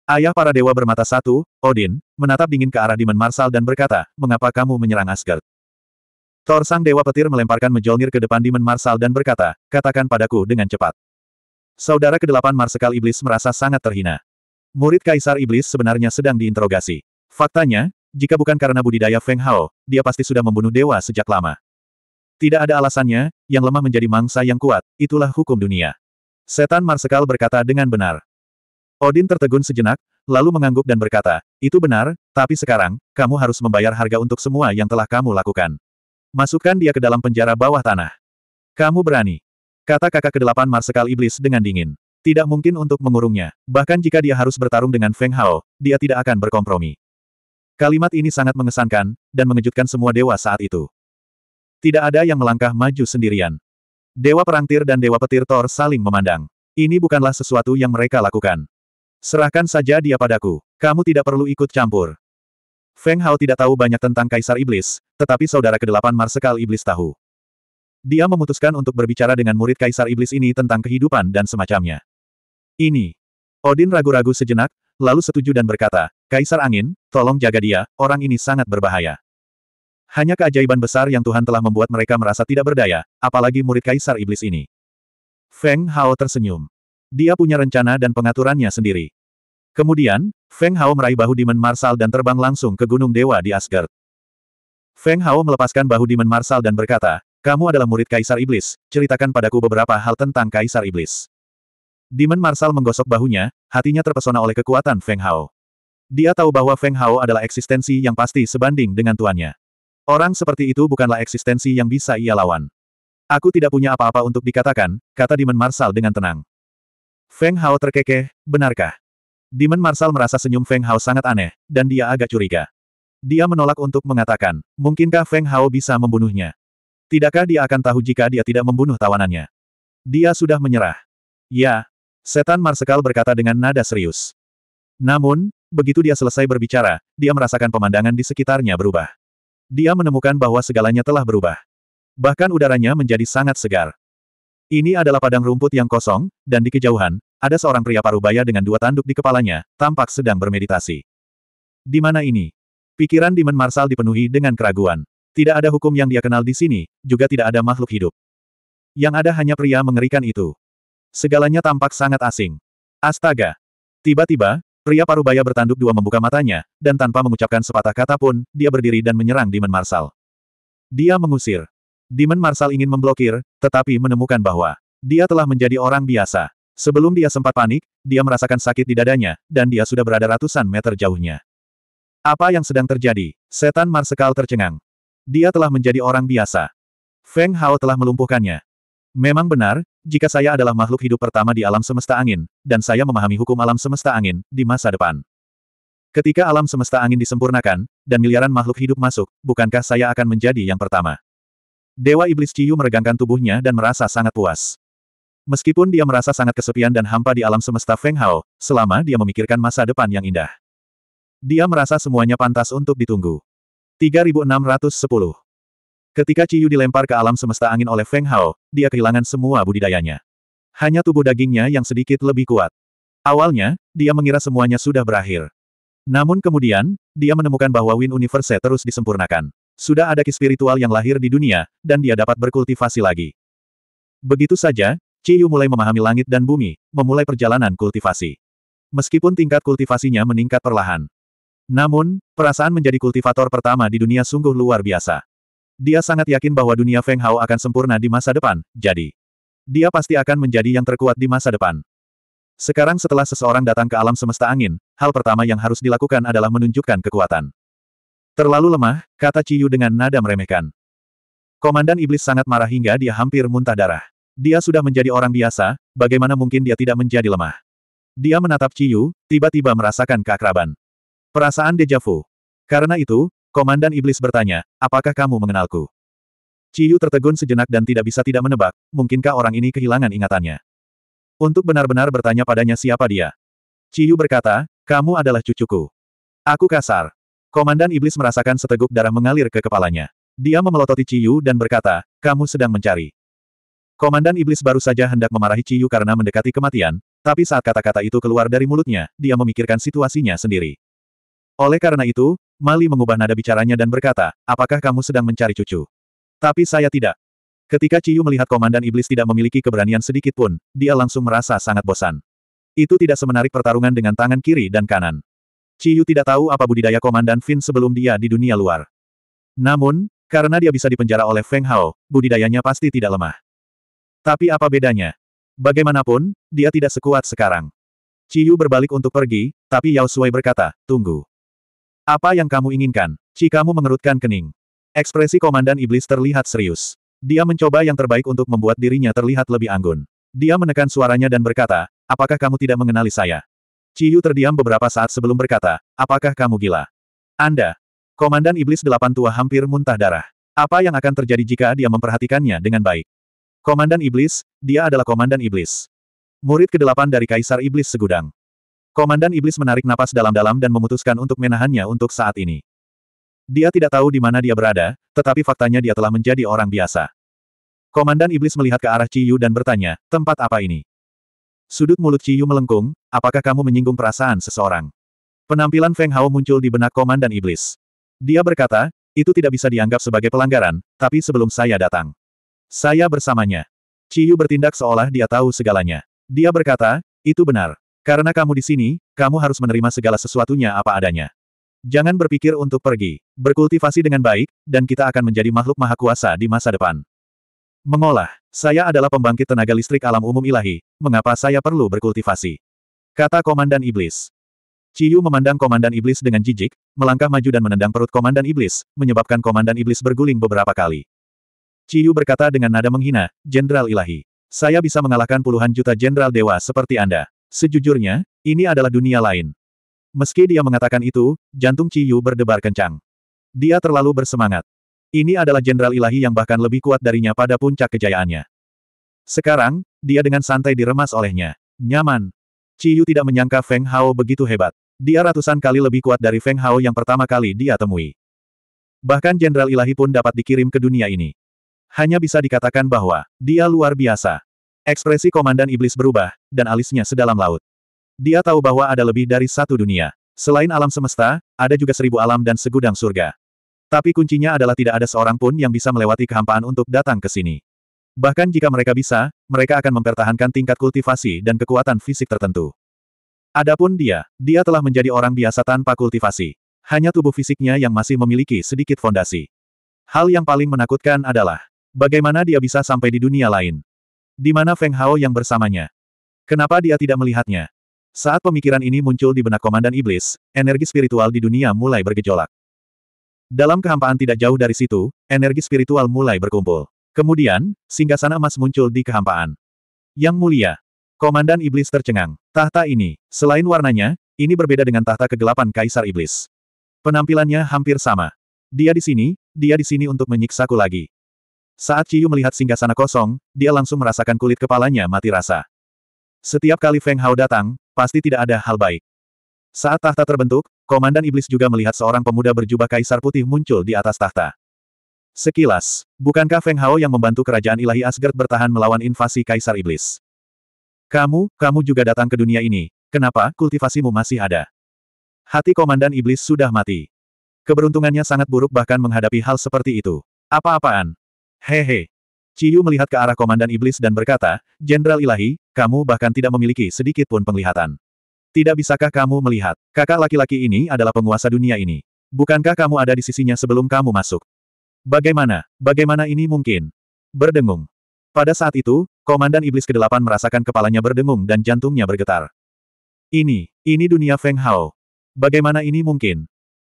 Ayah para dewa bermata satu, Odin, menatap dingin ke arah Demon Marsal dan berkata, mengapa kamu menyerang Asgard? Thor sang dewa petir melemparkan Mjolnir ke depan Demon Marsal dan berkata, katakan padaku dengan cepat. Saudara kedelapan Marsekal Iblis merasa sangat terhina. Murid Kaisar Iblis sebenarnya sedang diinterogasi. Faktanya, jika bukan karena budidaya Feng Hao, dia pasti sudah membunuh dewa sejak lama. Tidak ada alasannya, yang lemah menjadi mangsa yang kuat, itulah hukum dunia. Setan Marsekal berkata dengan benar. Odin tertegun sejenak, lalu mengangguk dan berkata, itu benar, tapi sekarang, kamu harus membayar harga untuk semua yang telah kamu lakukan. Masukkan dia ke dalam penjara bawah tanah. Kamu berani. Kata kakak kedelapan Marsekal Iblis dengan dingin. Tidak mungkin untuk mengurungnya, bahkan jika dia harus bertarung dengan Feng Hao, dia tidak akan berkompromi. Kalimat ini sangat mengesankan, dan mengejutkan semua dewa saat itu. Tidak ada yang melangkah maju sendirian. Dewa Perangtir dan Dewa Petir Thor saling memandang. Ini bukanlah sesuatu yang mereka lakukan. Serahkan saja dia padaku. Kamu tidak perlu ikut campur. Feng Hao tidak tahu banyak tentang Kaisar Iblis, tetapi saudara kedelapan Marsekal Iblis tahu. Dia memutuskan untuk berbicara dengan murid Kaisar Iblis ini tentang kehidupan dan semacamnya. Ini. Odin ragu-ragu sejenak, lalu setuju dan berkata, Kaisar Angin, tolong jaga dia, orang ini sangat berbahaya. Hanya keajaiban besar yang Tuhan telah membuat mereka merasa tidak berdaya, apalagi murid Kaisar Iblis ini. Feng Hao tersenyum. Dia punya rencana dan pengaturannya sendiri. Kemudian, Feng Hao meraih bahu Demon Marsal dan terbang langsung ke Gunung Dewa di Asgard. Feng Hao melepaskan bahu Demon Marsal dan berkata, kamu adalah murid Kaisar Iblis, ceritakan padaku beberapa hal tentang Kaisar Iblis. Demon Marsal menggosok bahunya, hatinya terpesona oleh kekuatan Feng Hao. Dia tahu bahwa Feng Hao adalah eksistensi yang pasti sebanding dengan tuannya. Orang seperti itu bukanlah eksistensi yang bisa ia lawan. Aku tidak punya apa-apa untuk dikatakan, kata Demon Marsal dengan tenang. Feng Hao terkekeh, benarkah? Demon Marsal merasa senyum Feng Hao sangat aneh, dan dia agak curiga. Dia menolak untuk mengatakan, mungkinkah Feng Hao bisa membunuhnya? Tidakkah dia akan tahu jika dia tidak membunuh tawanannya? Dia sudah menyerah. Ya, Setan Marsekal berkata dengan nada serius. Namun, begitu dia selesai berbicara, dia merasakan pemandangan di sekitarnya berubah. Dia menemukan bahwa segalanya telah berubah. Bahkan udaranya menjadi sangat segar. Ini adalah padang rumput yang kosong, dan di kejauhan, ada seorang pria parubaya dengan dua tanduk di kepalanya, tampak sedang bermeditasi. Di mana ini? Pikiran Demon Marsal dipenuhi dengan keraguan. Tidak ada hukum yang dia kenal di sini, juga tidak ada makhluk hidup. Yang ada hanya pria mengerikan itu. Segalanya tampak sangat asing. Astaga! Tiba-tiba, pria parubaya bertanduk dua membuka matanya, dan tanpa mengucapkan sepatah kata pun, dia berdiri dan menyerang Demon Marsal. Dia mengusir. Demon Marsal ingin memblokir, tetapi menemukan bahwa dia telah menjadi orang biasa. Sebelum dia sempat panik, dia merasakan sakit di dadanya, dan dia sudah berada ratusan meter jauhnya. Apa yang sedang terjadi? Setan Marsekal tercengang. Dia telah menjadi orang biasa. Feng Hao telah melumpuhkannya. Memang benar, jika saya adalah makhluk hidup pertama di alam semesta angin, dan saya memahami hukum alam semesta angin, di masa depan. Ketika alam semesta angin disempurnakan, dan miliaran makhluk hidup masuk, bukankah saya akan menjadi yang pertama? Dewa Iblis Ciyu meregangkan tubuhnya dan merasa sangat puas. Meskipun dia merasa sangat kesepian dan hampa di alam semesta Feng Hao, selama dia memikirkan masa depan yang indah. Dia merasa semuanya pantas untuk ditunggu. 3610 Ketika Ciyu dilempar ke alam semesta angin oleh Feng Hao, dia kehilangan semua budidayanya. Hanya tubuh dagingnya yang sedikit lebih kuat. Awalnya, dia mengira semuanya sudah berakhir. Namun kemudian, dia menemukan bahwa Win Universe terus disempurnakan. Sudah ada ki spiritual yang lahir di dunia, dan dia dapat berkultivasi lagi. Begitu saja, Ciyu mulai memahami langit dan bumi, memulai perjalanan kultivasi. Meskipun tingkat kultivasinya meningkat perlahan. Namun, perasaan menjadi kultivator pertama di dunia sungguh luar biasa. Dia sangat yakin bahwa dunia Feng Hao akan sempurna di masa depan, jadi dia pasti akan menjadi yang terkuat di masa depan. Sekarang setelah seseorang datang ke alam semesta angin, hal pertama yang harus dilakukan adalah menunjukkan kekuatan. Terlalu lemah, kata Ciyu dengan nada meremehkan. Komandan Iblis sangat marah hingga dia hampir muntah darah. Dia sudah menjadi orang biasa, bagaimana mungkin dia tidak menjadi lemah? Dia menatap Ciyu, tiba-tiba merasakan keakraban. Perasaan dejavu. Karena itu, Komandan Iblis bertanya, apakah kamu mengenalku? Ciyu tertegun sejenak dan tidak bisa tidak menebak, mungkinkah orang ini kehilangan ingatannya? Untuk benar-benar bertanya padanya siapa dia. Ciyu berkata, kamu adalah cucuku. Aku kasar. Komandan Iblis merasakan seteguk darah mengalir ke kepalanya. Dia memelototi Ciyu dan berkata, kamu sedang mencari. Komandan Iblis baru saja hendak memarahi Ciyu karena mendekati kematian, tapi saat kata-kata itu keluar dari mulutnya, dia memikirkan situasinya sendiri. Oleh karena itu, Mali mengubah nada bicaranya dan berkata, apakah kamu sedang mencari cucu? Tapi saya tidak. Ketika Ciyu melihat Komandan Iblis tidak memiliki keberanian sedikit pun, dia langsung merasa sangat bosan. Itu tidak semenarik pertarungan dengan tangan kiri dan kanan. Ciyu tidak tahu apa budidaya Komandan Finn sebelum dia di dunia luar. Namun, karena dia bisa dipenjara oleh Feng Hao, budidayanya pasti tidak lemah. Tapi apa bedanya? Bagaimanapun, dia tidak sekuat sekarang. Ciyu berbalik untuk pergi, tapi Yao Sui berkata, tunggu. Apa yang kamu inginkan? kamu mengerutkan kening. Ekspresi Komandan Iblis terlihat serius. Dia mencoba yang terbaik untuk membuat dirinya terlihat lebih anggun. Dia menekan suaranya dan berkata, apakah kamu tidak mengenali saya? Ciyu terdiam beberapa saat sebelum berkata, apakah kamu gila? Anda. Komandan Iblis Delapan Tua hampir muntah darah. Apa yang akan terjadi jika dia memperhatikannya dengan baik? Komandan Iblis, dia adalah Komandan Iblis. Murid kedelapan dari Kaisar Iblis Segudang. Komandan Iblis menarik napas dalam-dalam dan memutuskan untuk menahannya untuk saat ini. Dia tidak tahu di mana dia berada, tetapi faktanya dia telah menjadi orang biasa. Komandan Iblis melihat ke arah Ciyu dan bertanya, tempat apa ini? Sudut mulut Ciyu melengkung, apakah kamu menyinggung perasaan seseorang? Penampilan Feng Hao muncul di benak Komandan Iblis. Dia berkata, itu tidak bisa dianggap sebagai pelanggaran, tapi sebelum saya datang. Saya bersamanya. Ciyu bertindak seolah dia tahu segalanya. Dia berkata, itu benar. Karena kamu di sini, kamu harus menerima segala sesuatunya apa adanya. Jangan berpikir untuk pergi. Berkultivasi dengan baik, dan kita akan menjadi makhluk maha kuasa di masa depan. Mengolah. Saya adalah pembangkit tenaga listrik alam umum ilahi. Mengapa saya perlu berkultivasi? Kata Komandan Iblis. Ciyu memandang Komandan Iblis dengan jijik, melangkah maju dan menendang perut Komandan Iblis, menyebabkan Komandan Iblis berguling beberapa kali. Ciyu berkata dengan nada menghina, Jenderal Ilahi. Saya bisa mengalahkan puluhan juta jenderal dewa seperti Anda. Sejujurnya, ini adalah dunia lain. Meski dia mengatakan itu, jantung Ciyu berdebar kencang. Dia terlalu bersemangat. Ini adalah jenderal ilahi yang bahkan lebih kuat darinya pada puncak kejayaannya. Sekarang, dia dengan santai diremas olehnya. Nyaman. Ciyu tidak menyangka Feng Hao begitu hebat. Dia ratusan kali lebih kuat dari Feng Hao yang pertama kali dia temui. Bahkan jenderal ilahi pun dapat dikirim ke dunia ini. Hanya bisa dikatakan bahwa, dia luar biasa. Ekspresi Komandan Iblis berubah, dan alisnya sedalam laut. Dia tahu bahwa ada lebih dari satu dunia. Selain alam semesta, ada juga seribu alam dan segudang surga. Tapi kuncinya adalah tidak ada seorang pun yang bisa melewati kehampaan untuk datang ke sini. Bahkan jika mereka bisa, mereka akan mempertahankan tingkat kultivasi dan kekuatan fisik tertentu. Adapun dia, dia telah menjadi orang biasa tanpa kultivasi. Hanya tubuh fisiknya yang masih memiliki sedikit fondasi. Hal yang paling menakutkan adalah, bagaimana dia bisa sampai di dunia lain. Di mana Feng Hao yang bersamanya? Kenapa dia tidak melihatnya? Saat pemikiran ini muncul di benak Komandan Iblis, energi spiritual di dunia mulai bergejolak. Dalam kehampaan tidak jauh dari situ, energi spiritual mulai berkumpul. Kemudian, singgasana emas muncul di kehampaan. Yang mulia, Komandan Iblis tercengang. Tahta ini, selain warnanya, ini berbeda dengan tahta kegelapan Kaisar Iblis. Penampilannya hampir sama. Dia di sini, dia di sini untuk menyiksaku lagi. Saat Ciyu melihat singgah sana kosong, dia langsung merasakan kulit kepalanya mati rasa. Setiap kali Feng Hao datang, pasti tidak ada hal baik. Saat tahta terbentuk, Komandan Iblis juga melihat seorang pemuda berjubah kaisar putih muncul di atas tahta. Sekilas, bukankah Feng Hao yang membantu kerajaan ilahi Asgard bertahan melawan invasi kaisar Iblis? Kamu, kamu juga datang ke dunia ini, kenapa kultivasimu masih ada? Hati Komandan Iblis sudah mati. Keberuntungannya sangat buruk bahkan menghadapi hal seperti itu. Apa-apaan? Hehe. Ciyu melihat ke arah Komandan Iblis dan berkata, Jenderal Ilahi, kamu bahkan tidak memiliki sedikit pun penglihatan. Tidak bisakah kamu melihat, kakak laki-laki ini adalah penguasa dunia ini. Bukankah kamu ada di sisinya sebelum kamu masuk? Bagaimana, bagaimana ini mungkin? Berdengung. Pada saat itu, Komandan Iblis ke-8 merasakan kepalanya berdengung dan jantungnya bergetar. Ini, ini dunia Feng Hao. Bagaimana ini mungkin?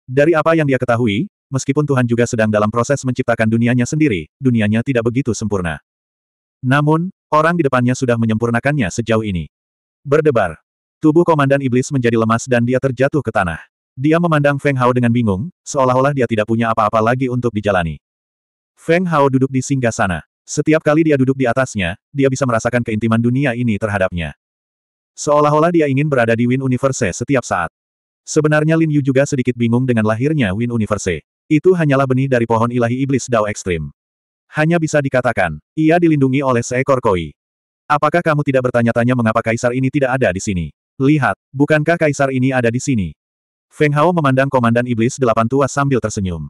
Dari apa yang dia ketahui, meskipun Tuhan juga sedang dalam proses menciptakan dunianya sendiri, dunianya tidak begitu sempurna. Namun, orang di depannya sudah menyempurnakannya sejauh ini. Berdebar. Tubuh Komandan Iblis menjadi lemas dan dia terjatuh ke tanah. Dia memandang Feng Hao dengan bingung, seolah-olah dia tidak punya apa-apa lagi untuk dijalani. Feng Hao duduk di singgah sana. Setiap kali dia duduk di atasnya, dia bisa merasakan keintiman dunia ini terhadapnya. Seolah-olah dia ingin berada di Win Universe setiap saat. Sebenarnya Lin Yu juga sedikit bingung dengan lahirnya Win Universe. Itu hanyalah benih dari pohon ilahi iblis Dao Ekstrim. Hanya bisa dikatakan, ia dilindungi oleh seekor koi. Apakah kamu tidak bertanya-tanya mengapa kaisar ini tidak ada di sini? Lihat, bukankah kaisar ini ada di sini? Feng Hao memandang komandan iblis delapan tua sambil tersenyum.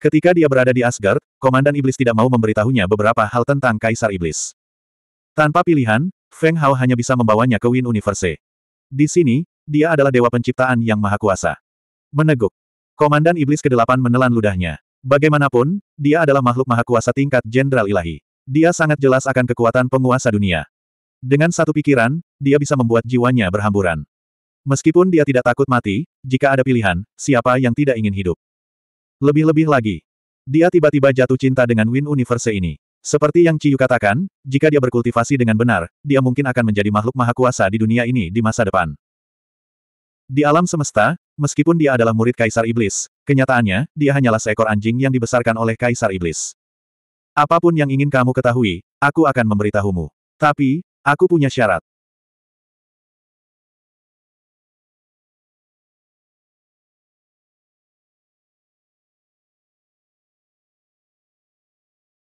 Ketika dia berada di Asgard, komandan iblis tidak mau memberitahunya beberapa hal tentang kaisar iblis. Tanpa pilihan, Feng Hao hanya bisa membawanya ke Win Universe. Di sini, dia adalah dewa penciptaan yang maha kuasa. Meneguk, Komandan Iblis ke-8 menelan ludahnya. Bagaimanapun, dia adalah makhluk maha kuasa tingkat Jenderal Ilahi. Dia sangat jelas akan kekuatan penguasa dunia. Dengan satu pikiran, dia bisa membuat jiwanya berhamburan. Meskipun dia tidak takut mati, jika ada pilihan, siapa yang tidak ingin hidup? Lebih-lebih lagi, dia tiba-tiba jatuh cinta dengan Win Universe ini. Seperti yang Ciyu katakan, jika dia berkultivasi dengan benar, dia mungkin akan menjadi makhluk maha kuasa di dunia ini di masa depan. Di alam semesta, Meskipun dia adalah murid Kaisar Iblis, kenyataannya, dia hanyalah seekor anjing yang dibesarkan oleh Kaisar Iblis. Apapun yang ingin kamu ketahui, aku akan memberitahumu. Tapi, aku punya syarat.